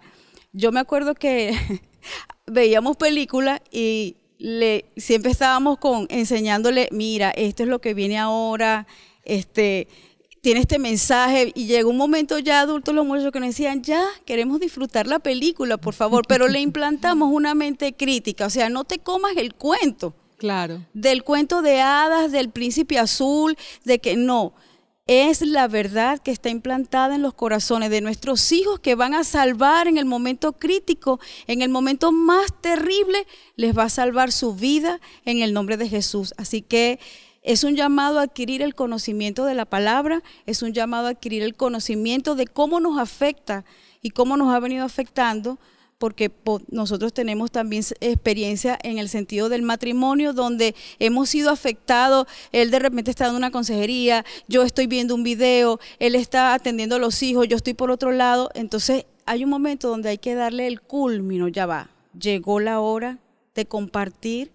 yo me acuerdo que veíamos películas y le, siempre estábamos con, enseñándole, mira, esto es lo que viene ahora, este, tiene este mensaje y llegó un momento ya adultos los muchachos que nos decían, ya, queremos disfrutar la película, por favor, pero le implantamos una mente crítica, o sea, no te comas el cuento. Claro. Del cuento de hadas, del príncipe azul, de que no, es la verdad que está implantada en los corazones de nuestros hijos que van a salvar en el momento crítico, en el momento más terrible, les va a salvar su vida en el nombre de Jesús. Así que es un llamado a adquirir el conocimiento de la palabra, es un llamado a adquirir el conocimiento de cómo nos afecta y cómo nos ha venido afectando porque nosotros tenemos también experiencia en el sentido del matrimonio, donde hemos sido afectados, él de repente está dando una consejería, yo estoy viendo un video, él está atendiendo a los hijos, yo estoy por otro lado, entonces hay un momento donde hay que darle el culmino, ya va, llegó la hora de compartir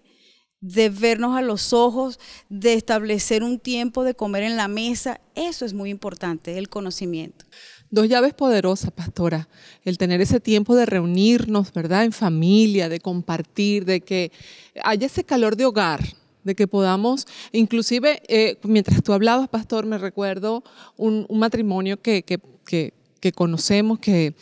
de vernos a los ojos, de establecer un tiempo de comer en la mesa, eso es muy importante, el conocimiento. Dos llaves poderosas, pastora. El tener ese tiempo de reunirnos, ¿verdad? En familia, de compartir, de que haya ese calor de hogar, de que podamos, inclusive, eh, mientras tú hablabas, pastor, me recuerdo un, matrimonio que, que, que, que conocemos que,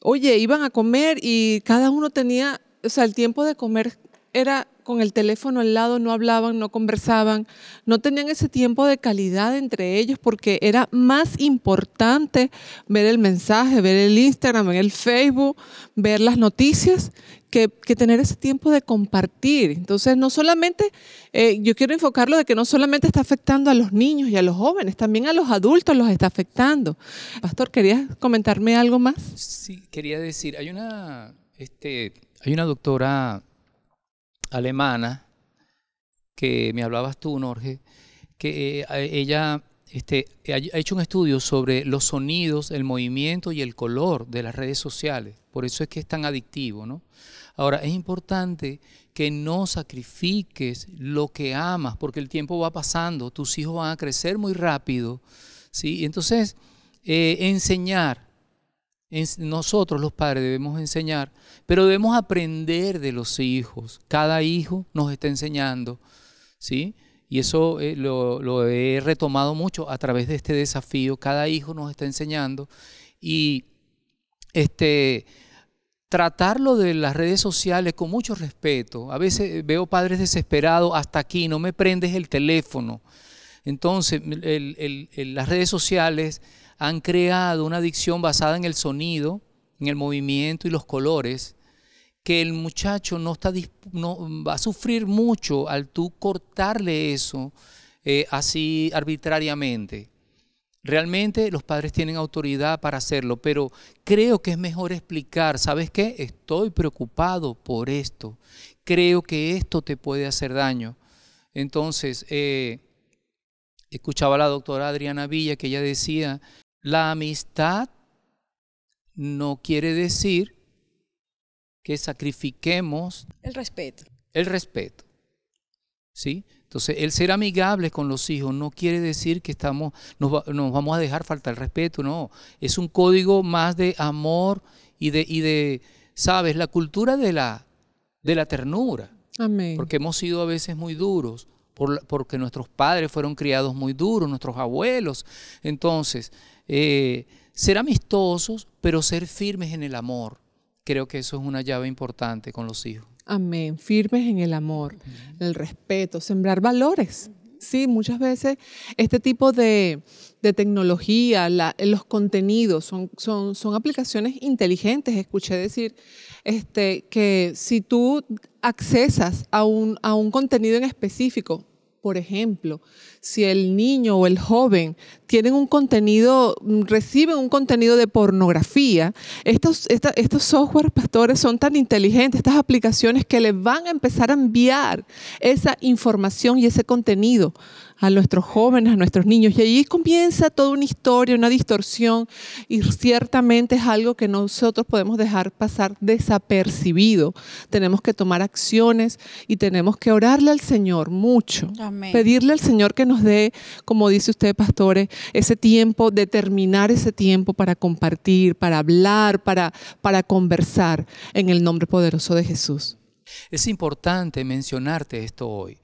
oye, iban a comer y cada uno tenía o sea, el tiempo de comer era con el teléfono al lado, no hablaban, no conversaban, no tenían ese tiempo de calidad entre ellos porque era más importante ver el mensaje, ver el Instagram, ver el Facebook, ver las noticias, que, tener ese tiempo de compartir. Entonces, no solamente, eh, yo quiero enfocarlo de que no solamente está afectando a los niños y a los jóvenes, también a los adultos los está afectando. Pastor, ¿querías comentarme algo más? Sí, quería decir, hay una, este, hay una doctora alemana que me hablabas tú, Norge, que eh, ella este, ha hecho un estudio sobre los sonidos, el movimiento y el color de las redes sociales. Por eso es que es tan adictivo, ¿no? Ahora, es importante que no sacrifiques lo que amas, porque el tiempo va pasando, tus hijos van a crecer muy rápido, ¿sí? Entonces, eh, enseñar, nosotros los padres debemos enseñar pero debemos aprender de los hijos. Cada hijo nos está enseñando, ¿sí? Y eso eh, lo, he retomado mucho a través de este desafío. Cada hijo nos está enseñando. Y este, tratarlo de las redes sociales con mucho respeto. A veces eh, veo padres desesperados, hasta aquí, no me prendes el teléfono. Entonces, las redes sociales han creado una adicción basada en el sonido, en el movimiento y los colores que el muchacho no, está, no va a sufrir mucho al tú cortarle eso eh, así arbitrariamente. Realmente los padres tienen autoridad para hacerlo, pero creo que es mejor explicar, ¿sabes qué? Estoy preocupado por esto, creo que esto te puede hacer daño. Entonces, eh, escuchaba a la doctora Adriana Villa que ella decía, la amistad no quiere decir que sacrifiquemos... El respeto. El respeto. ¿Sí? Entonces, el ser amigable con los hijos no quiere decir que estamos, nos, vamos a dejar falta el respeto, no. Es un código más de amor y de, de ¿sabes? La cultura de la, de la ternura. Amén. Porque hemos sido a veces muy duros, por, porque nuestros padres fueron criados muy duros, nuestros abuelos. Entonces, eh, ser amistosos, pero ser firmes en el amor creo que eso es una llave importante con los hijos. Amén, firmes en el amor, el respeto, sembrar valores. Sí, muchas veces este tipo de, tecnología, los contenidos, son, son, son, aplicaciones inteligentes. Escuché decir este, que si tú accesas a un, a un contenido en específico, por ejemplo, si el niño o el joven tienen un contenido, mm, reciben un contenido de pornografía, estos, estos software, pastores, son tan inteligentes, estas aplicaciones que les van a empezar a enviar esa información y ese contenido a nuestros jóvenes, a nuestros niños. Y allí comienza toda una historia, una distorsión, y ciertamente es algo que nosotros podemos dejar pasar desapercibido. Tenemos que tomar acciones y tenemos que orarle al Señor mucho, pedirle al Señor que nos dé, como dice usted, pastores, ese tiempo, determinar ese tiempo para compartir, para hablar, para, para conversar en el nombre poderoso de Jesús. Es importante mencionarte esto hoy.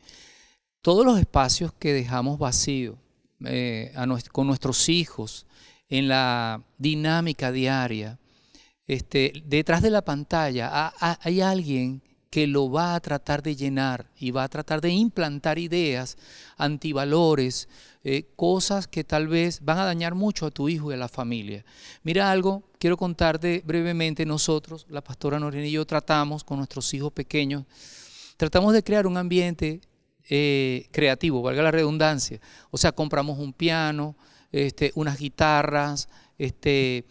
Todos los espacios que dejamos vacíos eh, con nuestros hijos en la dinámica diaria, este, detrás de la pantalla hay alguien que lo va a tratar de llenar y va a tratar de implantar ideas, antivalores, eh, cosas que tal vez van a dañar mucho a tu hijo y a la familia. Mira algo, quiero contarte brevemente, nosotros, la pastora Norina y yo tratamos con nuestros hijos pequeños, tratamos de crear un ambiente eh, creativo, valga la redundancia. O sea, compramos un piano, este, unas guitarras, este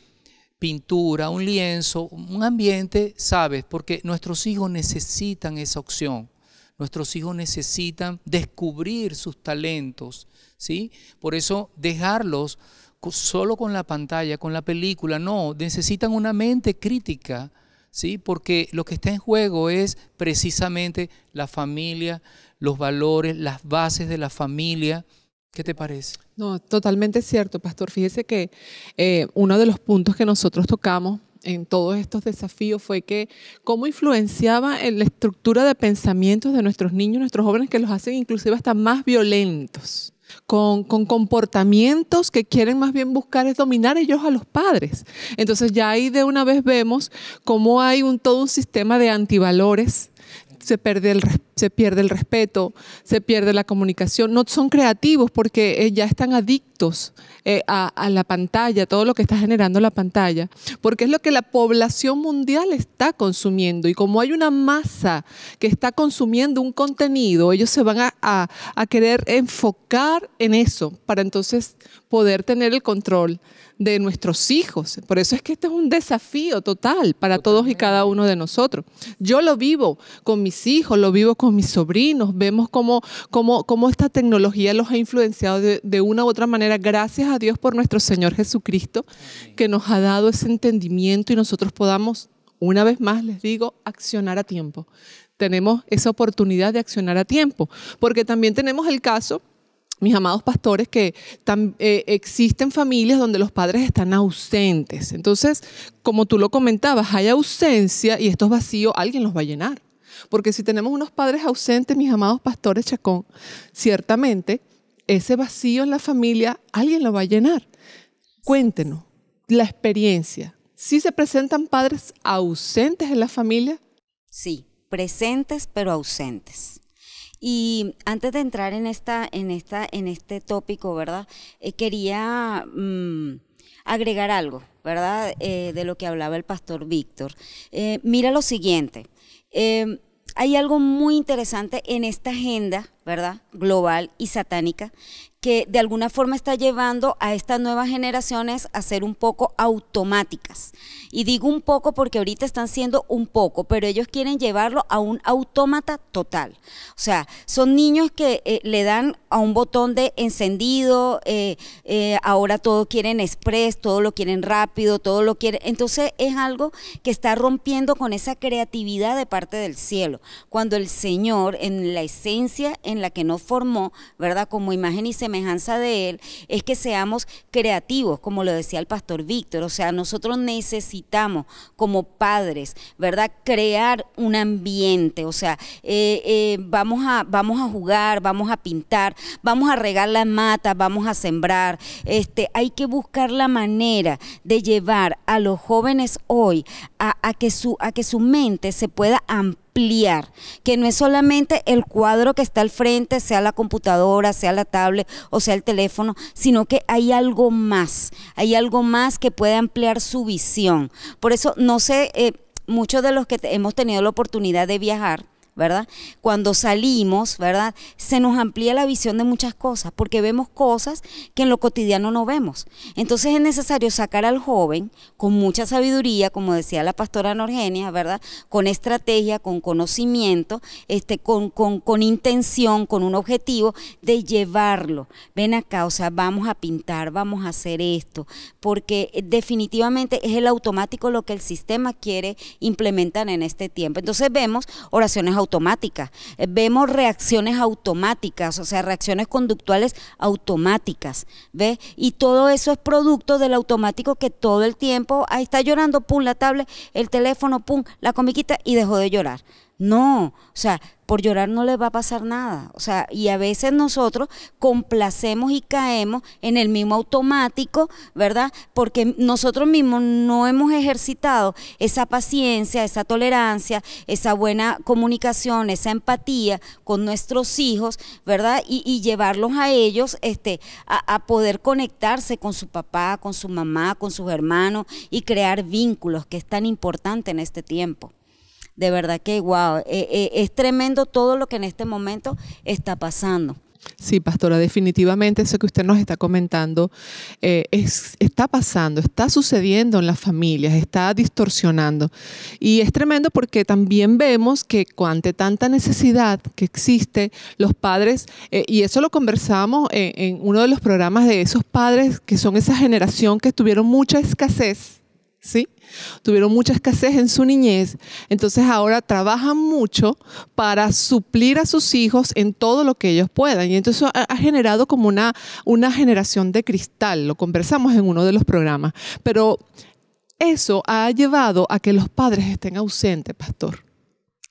pintura, un lienzo, un ambiente, sabes, porque nuestros hijos necesitan esa opción. Nuestros hijos necesitan descubrir sus talentos, ¿sí? Por eso dejarlos solo con la pantalla, con la película, no, necesitan una mente crítica, ¿sí? Porque lo que está en juego es precisamente la familia, los valores, las bases de la familia, ¿Qué te parece? No, totalmente cierto, pastor. Fíjese que eh, uno de los puntos que nosotros tocamos en todos estos desafíos fue que cómo influenciaba en la estructura de pensamientos de nuestros niños, nuestros jóvenes, que los hacen inclusive hasta más violentos. Con, comportamientos que quieren más bien buscar es dominar ellos a los padres. Entonces ya ahí de una vez vemos cómo hay un, todo un sistema de antivalores se pierde, el, se pierde el respeto, se pierde la comunicación. No son creativos porque eh, ya están adictos eh, a, la pantalla, todo lo que está generando la pantalla, porque es lo que la población mundial está consumiendo. Y como hay una masa que está consumiendo un contenido, ellos se van a querer enfocar en eso para entonces poder tener el control de nuestros hijos. Por eso es que este es un desafío total para todos y cada uno de nosotros. Yo lo vivo con mis hijos, lo vivo con mis sobrinos, vemos cómo, esta tecnología los ha influenciado de, una u otra manera, gracias a Dios por nuestro Señor Jesucristo, que nos ha dado ese entendimiento y nosotros podamos, una vez más les digo, accionar a tiempo. Tenemos esa oportunidad de accionar a tiempo, porque también tenemos el caso mis amados pastores, que eh, existen familias donde los padres están ausentes. Entonces, como tú lo comentabas, hay ausencia y estos vacíos alguien los va a llenar. Porque si tenemos unos padres ausentes, mis amados pastores Chacón, ciertamente ese vacío en la familia alguien lo va a llenar. Cuéntenos la experiencia. ¿Sí se presentan padres ausentes en la familia? Sí, presentes pero ausentes. Y antes de entrar en esta, en esta, en este tópico, ¿verdad? Eh, quería mm, agregar algo, ¿verdad? Eh, de lo que hablaba el pastor Víctor. Eh, mira lo siguiente. hay algo muy interesante en esta agenda, ¿verdad? Global y satánica, que de alguna forma está llevando a estas nuevas generaciones a ser un poco automáticas. Y digo un poco porque ahorita están siendo un poco, pero ellos quieren llevarlo a un autómata total. O sea, son niños que eh, le dan a un botón de encendido, eh, eh, ahora todo quieren express, todo lo quieren rápido, todo lo quieren... Entonces es algo que está rompiendo con esa creatividad de parte del cielo. Cuando el Señor, en la esencia en la que nos formó, ¿verdad? Como imagen y semejanza, de Él es que seamos creativos, como lo decía el pastor Víctor. O sea, nosotros necesitamos como padres, ¿verdad? Crear un ambiente. O sea, eh, eh, vamos, a, vamos a jugar, vamos a pintar, vamos a regar la mata, vamos a sembrar. Este, hay que buscar la manera de llevar a los jóvenes hoy a, a que, su, a que su mente se pueda ampliar ampliar, que no es solamente el cuadro que está al frente, sea la computadora, sea la tablet o sea el teléfono, sino que hay algo más, hay algo más que puede ampliar su visión. Por eso, no sé, eh, muchos de los que hemos tenido la oportunidad de viajar, ¿verdad? Cuando salimos, ¿verdad? Se nos amplía la visión de muchas cosas, porque vemos cosas que en lo cotidiano no vemos. Entonces es necesario sacar al joven con mucha sabiduría, como decía la pastora Norgenia, ¿verdad? Con estrategia, con conocimiento, este, con, con, intención, con un objetivo de llevarlo. Ven acá, o sea, vamos a pintar, vamos a hacer esto, porque definitivamente es el automático lo que el sistema quiere implementar en este tiempo. Entonces vemos oraciones automáticas, eh, vemos reacciones automáticas, o sea, reacciones conductuales automáticas, ¿ves? Y todo eso es producto del automático que todo el tiempo, ahí está llorando, pum, la tablet, el teléfono, pum, la comiquita y dejó de llorar. No, o sea, por llorar no le va a pasar nada. O sea, y a veces nosotros complacemos y caemos en el mismo automático, ¿verdad? Porque nosotros mismos no hemos ejercitado esa paciencia, esa tolerancia, esa buena comunicación, esa empatía con nuestros hijos, ¿verdad? Y, llevarlos a ellos este, a poder conectarse con su papá, con su mamá, con sus hermanos y crear vínculos, que es tan importante en este tiempo de verdad que, wow, eh, eh, es tremendo todo lo que en este momento está pasando. Sí, pastora, definitivamente eso que usted nos está comentando eh, es, está pasando, está sucediendo en las familias, está distorsionando. Y es tremendo porque también vemos que ante tanta necesidad que existe, los padres, y eso lo conversamos en, en uno de los programas de esos padres que son esa generación que tuvieron mucha escasez, ¿sí? Tuvieron mucha escasez en su niñez, entonces ahora trabajan mucho para suplir a sus hijos en todo lo que ellos puedan. Y entonces ha generado como una, una generación de cristal, lo conversamos en uno de los programas, pero eso ha llevado a que los padres estén ausentes, pastor.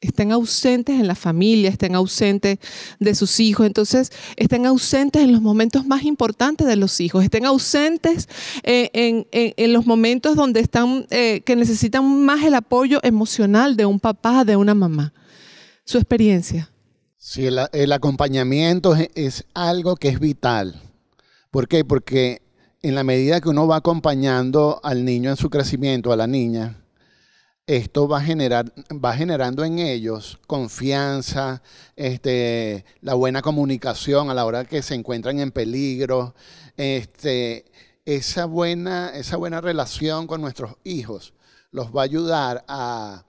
Estén ausentes en la familia, estén ausentes de sus hijos, entonces estén ausentes en los momentos más importantes de los hijos, Estén ausentes eh, en, los momentos donde están, eh, que necesitan más el apoyo emocional de un papá, de una mamá. Su experiencia. Sí, el, acompañamiento es algo que es vital. ¿Por qué? Porque en la medida que uno va acompañando al niño en su crecimiento, a la niña, esto va, a generar, va generando en ellos confianza, este, la buena comunicación a la hora que se encuentran en peligro, este, esa, buena, esa buena relación con nuestros hijos los va a ayudar a,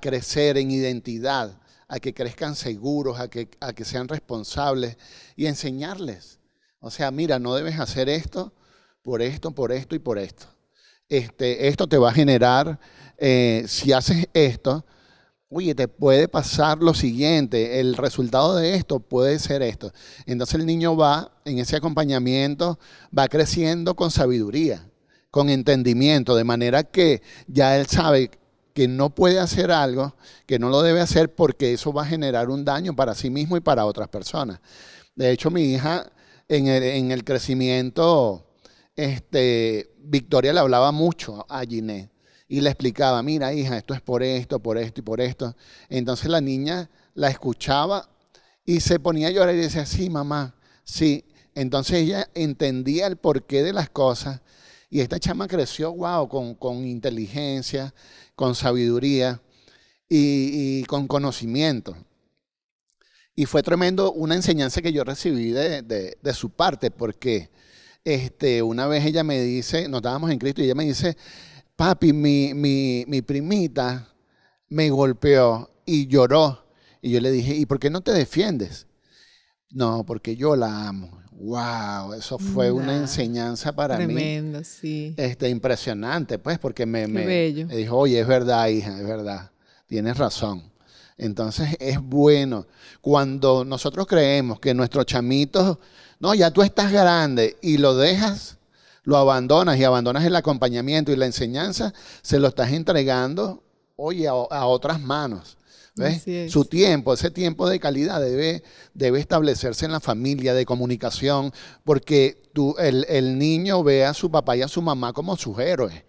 crecer en identidad, a que crezcan seguros, a que, que sean responsables y enseñarles. O sea, mira, no debes hacer esto por esto, por esto y por esto. Este, esto te va a generar eh, si haces esto, oye, te puede pasar lo siguiente, el resultado de esto puede ser esto. Entonces el niño va en ese acompañamiento, va creciendo con sabiduría, con entendimiento, de manera que ya él sabe que no puede hacer algo, que no lo debe hacer porque eso va a generar un daño para sí mismo y para otras personas. De hecho, mi hija en el, crecimiento, este, Victoria le hablaba mucho a Giné y le explicaba, mira hija, esto es por esto, por esto y por esto. Entonces la niña la escuchaba y se ponía a llorar y decía, sí, mamá, sí. Entonces ella entendía el porqué de las cosas y esta chama creció, wow, con, inteligencia, con sabiduría y, con conocimiento. Y fue tremendo una enseñanza que yo recibí de, su parte, porque este, una vez ella me dice, nos estábamos en Cristo, y ella me dice, papi, mi, primita me golpeó y lloró. Y yo le dije, ¿y por qué no te defiendes? No, porque yo la amo. Wow, eso fue una enseñanza para mí. Tremendo, sí. Este, impresionante, pues, porque me, me, dijo, oye, es verdad, hija, es verdad, tienes razón. Entonces es bueno cuando nosotros creemos que nuestros chamitos, no, ya tú estás grande y lo dejas lo abandonas y abandonas el acompañamiento y la enseñanza, se lo estás entregando, hoy a, otras manos. Su tiempo, ese tiempo de calidad debe, debe establecerse en la familia de comunicación, porque tú, el, niño ve a su papá y a su mamá como sus héroes.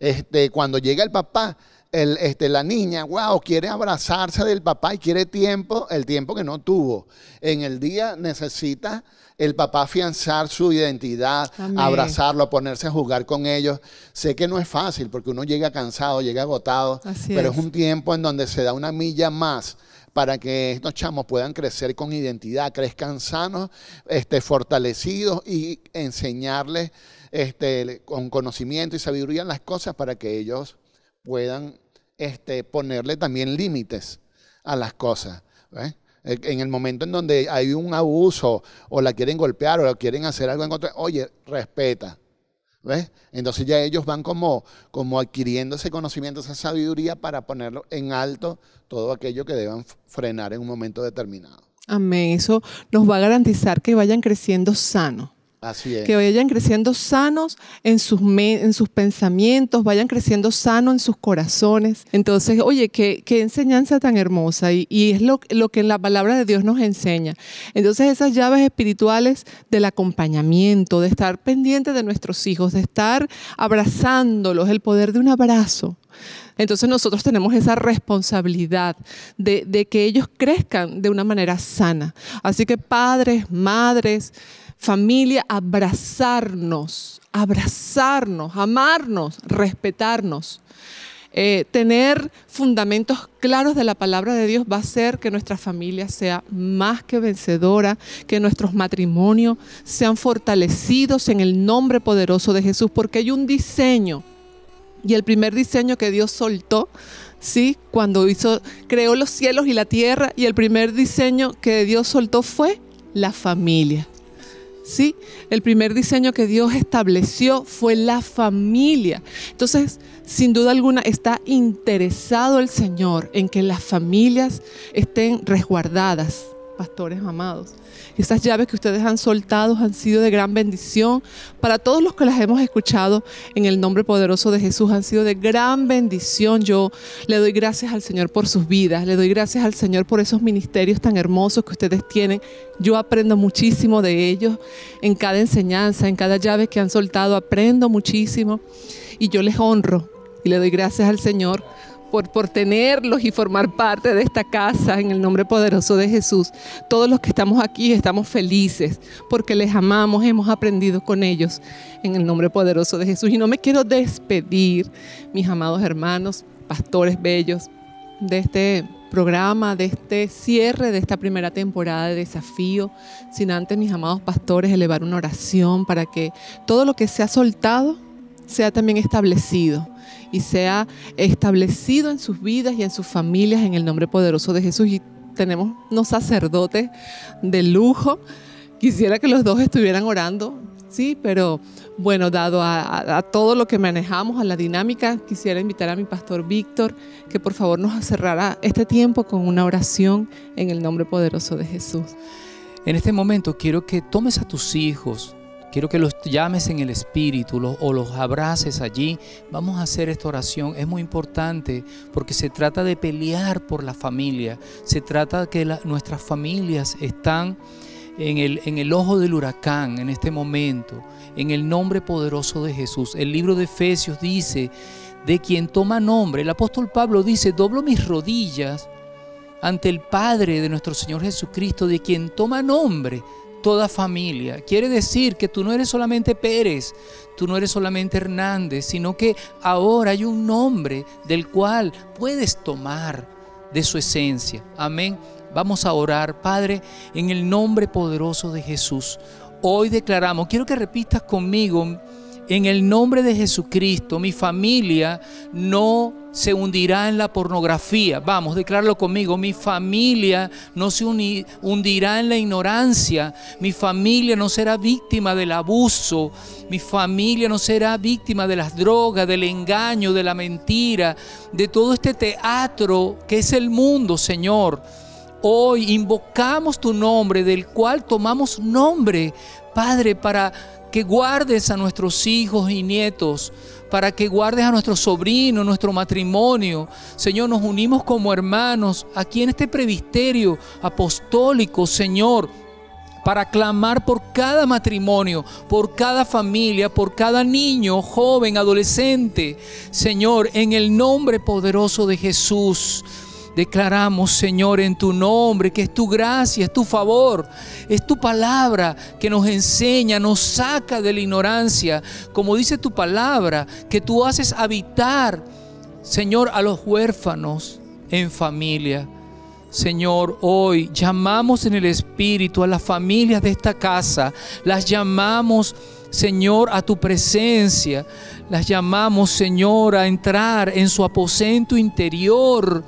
Este, cuando llega el papá, este, la niña, wow, quiere abrazarse del papá y quiere tiempo, el tiempo que no tuvo. En el día necesita el papá afianzar su identidad, abrazarlo, ponerse a jugar con ellos. Sé que no es fácil porque uno llega cansado, llega agotado, pero es. un tiempo en donde se da una milla más para que estos chamos puedan crecer con identidad, crezcan sanos, este, fortalecidos y enseñarles este, con conocimiento y sabiduría las cosas para que ellos puedan este, ponerle también límites a las cosas. En el momento en donde hay un abuso o la quieren golpear o la quieren hacer algo en contra, oye, respeta. Entonces ya ellos van como, como adquiriendo ese conocimiento, esa sabiduría para ponerlo en alto todo aquello que deban frenar en un momento determinado. Amén. Eso nos va a garantizar que vayan creciendo sanos. Que vayan creciendo sanos en sus, en sus pensamientos, vayan creciendo sanos en sus corazones. Entonces, oye, qué, enseñanza tan hermosa y, es lo, lo que la palabra de Dios nos enseña. Entonces, esas llaves espirituales del acompañamiento, de estar pendiente de nuestros hijos, de estar abrazándolos, el poder de un abrazo. Entonces nosotros tenemos esa responsabilidad de, de, que ellos crezcan de una manera sana. Así que padres, madres, familia, abrazarnos, abrazarnos, amarnos, respetarnos. Eh, tener fundamentos claros de la palabra de Dios va a hacer que nuestra familia sea más que vencedora, que nuestros matrimonios sean fortalecidos en el nombre poderoso de Jesús, porque hay un diseño. Y el primer diseño que Dios soltó, ¿sí? Cuando hizo, creó los cielos y la tierra, y el primer diseño que Dios soltó fue la familia. ¿sí? El primer diseño que Dios estableció fue la familia. Entonces, sin duda alguna, está interesado el Señor en que las familias estén resguardadas, pastores amados. Estas llaves que ustedes han soltado han sido de gran bendición. Para todos los que las hemos escuchado en el nombre poderoso de Jesús, han sido de gran bendición. Yo le doy gracias al Señor por sus vidas, le doy gracias al Señor por esos ministerios tan hermosos que ustedes tienen. Yo aprendo muchísimo de ellos en cada enseñanza, en cada llave que han soltado, aprendo muchísimo y yo les honro y le doy gracias al Señor por, tenerlos y formar parte de esta casa en el nombre poderoso de Jesús. Todos los que estamos aquí estamos felices porque les amamos, hemos aprendido con ellos en el nombre poderoso de Jesús. Y no me quiero despedir, mis amados hermanos, pastores bellos, de este programa, de este cierre de esta primera temporada de desafío, sin antes, mis amados pastores, elevar una oración para que todo lo que se ha soltado sea también establecido y sea establecido en sus vidas y en sus familias en el nombre poderoso de Jesús. Y tenemos unos sacerdotes de lujo. Quisiera que los dos estuvieran orando, sí, pero bueno, dado a, todo lo que manejamos, a la dinámica, quisiera invitar a mi pastor Víctor que por favor nos cerrara este tiempo con una oración en el nombre poderoso de Jesús. En este momento quiero que tomes a tus hijos, Quiero que los llames en el Espíritu o los abraces allí. Vamos a hacer esta oración. Es muy importante porque se trata de pelear por la familia. Se trata de que nuestras familias están en el ojo del huracán en este momento. En el nombre poderoso de Jesús. El libro de Efesios dice, de quien toma nombre. El apóstol Pablo dice, doblo mis rodillas ante el Padre de nuestro Señor Jesucristo, de quien toma nombre toda familia. Quiere decir que tú no eres solamente Pérez, tú no eres solamente Hernández, sino que ahora hay un nombre del cual puedes tomar de su esencia. Amén. Vamos a orar, Padre, en el nombre poderoso de Jesús. Hoy declaramos, quiero que repitas conmigo, en el nombre de Jesucristo, mi familia no se hundirá en la pornografía. Vamos, decláralo conmigo. Mi familia no se hundirá en la ignorancia. Mi familia no será víctima del abuso. Mi familia no será víctima de las drogas, del engaño, de la mentira, de todo este teatro que es el mundo, Señor. Hoy invocamos tu nombre, del cual tomamos nombre, Padre, para que guardes a nuestros hijos y nietos para que guardes a nuestro sobrino, nuestro matrimonio. Señor, nos unimos como hermanos aquí en este previsterio apostólico, Señor para clamar por cada matrimonio, por cada familia, por cada niño, joven, adolescente. Señor, en el nombre poderoso de Jesús. Declaramos, Señor, en tu nombre, que es tu gracia, es tu favor, es tu palabra que nos enseña, nos saca de la ignorancia. Como dice tu palabra, que tú haces habitar, Señor, a los huérfanos en familia. Señor, hoy llamamos en el Espíritu a las familias de esta casa, las llamamos, Señor, a tu presencia, las llamamos, Señor, a entrar en su aposento interior.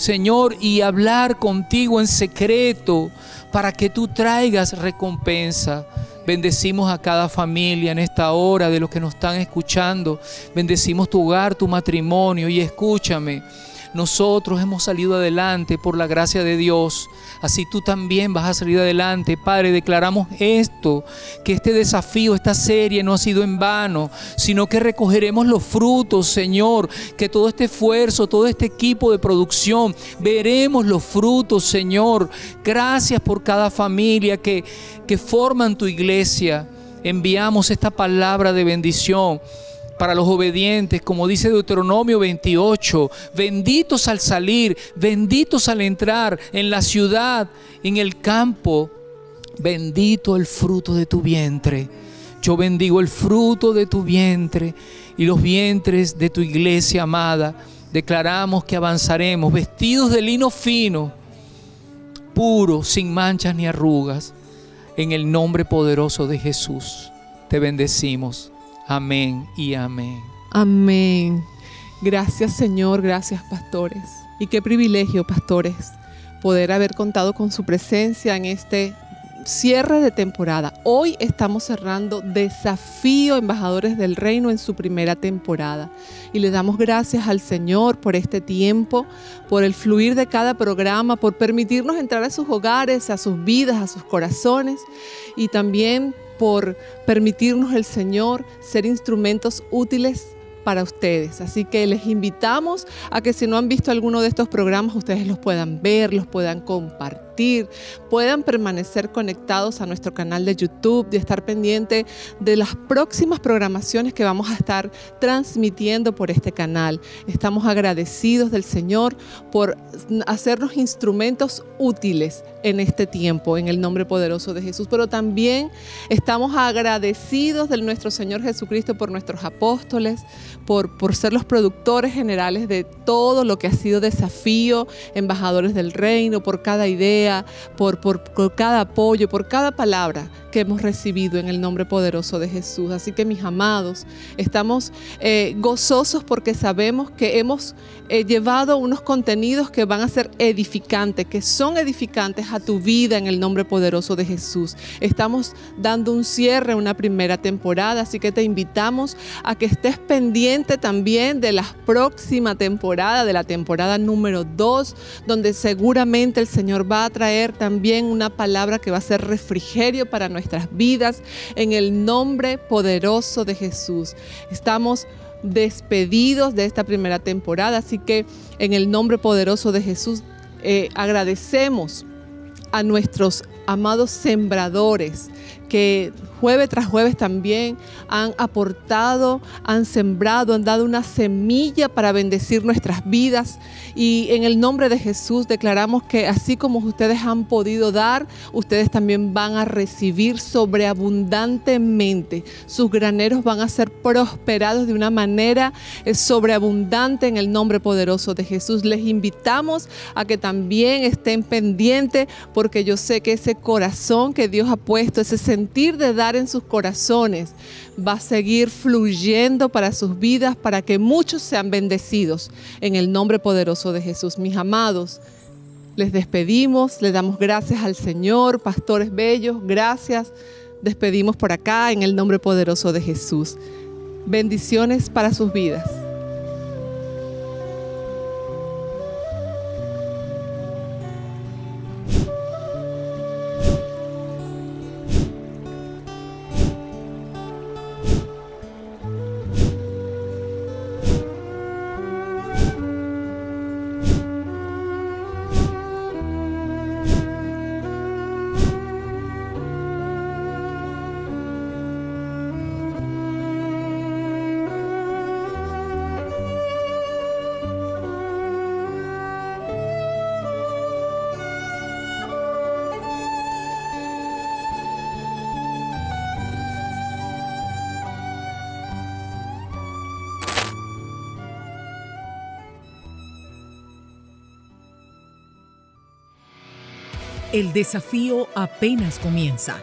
Señor, y hablar contigo en secreto para que tú traigas recompensa. Bendecimos a cada familia en esta hora de los que nos están escuchando. Bendecimos tu hogar, tu matrimonio. Y escúchame, nosotros hemos salido adelante por la gracia de Dios así tú también vas a salir adelante. Padre, declaramos esto, que este desafío, esta serie no ha sido en vano, sino que recogeremos los frutos, Señor, que todo este esfuerzo, todo este equipo de producción, veremos los frutos, Señor. Gracias por cada familia que, que forman tu iglesia. Enviamos esta palabra de bendición para los obedientes, como dice Deuteronomio 28, benditos al salir, benditos al entrar en la ciudad, en el campo, bendito el fruto de tu vientre. Yo bendigo el fruto de tu vientre y los vientres de tu iglesia amada. Declaramos que avanzaremos vestidos de lino fino, puro, sin manchas ni arrugas, en el nombre poderoso de Jesús. Te bendecimos. Amén y amén. Amén. Gracias Señor, gracias pastores. Y qué privilegio, pastores, poder haber contado con su presencia en este cierre de temporada. Hoy estamos cerrando Desafío Embajadores del Reino en su primera temporada. Y le damos gracias al Señor por este tiempo, por el fluir de cada programa, por permitirnos entrar a sus hogares, a sus vidas, a sus corazones y también por permitirnos el Señor ser instrumentos útiles para ustedes. Así que les invitamos a que si no han visto alguno de estos programas, ustedes los puedan ver, los puedan compartir puedan permanecer conectados a nuestro canal de YouTube y estar pendiente de las próximas programaciones que vamos a estar transmitiendo por este canal. Estamos agradecidos del Señor por hacernos instrumentos útiles en este tiempo, en el nombre poderoso de Jesús. Pero también estamos agradecidos del nuestro Señor Jesucristo por nuestros apóstoles, por, por ser los productores generales de todo lo que ha sido desafío, embajadores del reino, por cada idea por, por, por cada apoyo, por cada palabra que hemos recibido en el nombre poderoso de Jesús. Así que mis amados, estamos eh, gozosos porque sabemos que hemos eh, llevado unos contenidos que van a ser edificantes, que son edificantes a tu vida en el nombre poderoso de Jesús. Estamos dando un cierre, a una primera temporada, así que te invitamos a que estés pendiente también de la próxima temporada, de la temporada número 2, donde seguramente el Señor va a traer también una palabra que va a ser refrigerio para nuestra nuestras vidas en el nombre poderoso de Jesús. Estamos despedidos de esta primera temporada, así que en el nombre poderoso de Jesús eh, agradecemos a nuestros amados sembradores, que jueves tras jueves también han aportado, han sembrado, han dado una semilla para bendecir nuestras vidas. Y en el nombre de Jesús declaramos que así como ustedes han podido dar, ustedes también van a recibir sobreabundantemente. Sus graneros van a ser prosperados de una manera eh, sobreabundante en el nombre poderoso de Jesús. Les invitamos a que también estén pendientes porque yo sé que ese corazón que Dios ha puesto, ese sentimiento sentir de dar en sus corazones va a seguir fluyendo para sus vidas, para que muchos sean bendecidos en el nombre poderoso de Jesús. Mis amados, les despedimos, le damos gracias al Señor, pastores bellos, gracias. Despedimos por acá en el nombre poderoso de Jesús. Bendiciones para sus vidas. El desafío apenas comienza.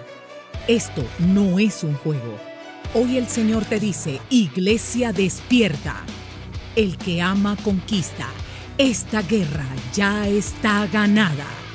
Esto no es un juego. Hoy el Señor te dice, Iglesia despierta. El que ama conquista. Esta guerra ya está ganada.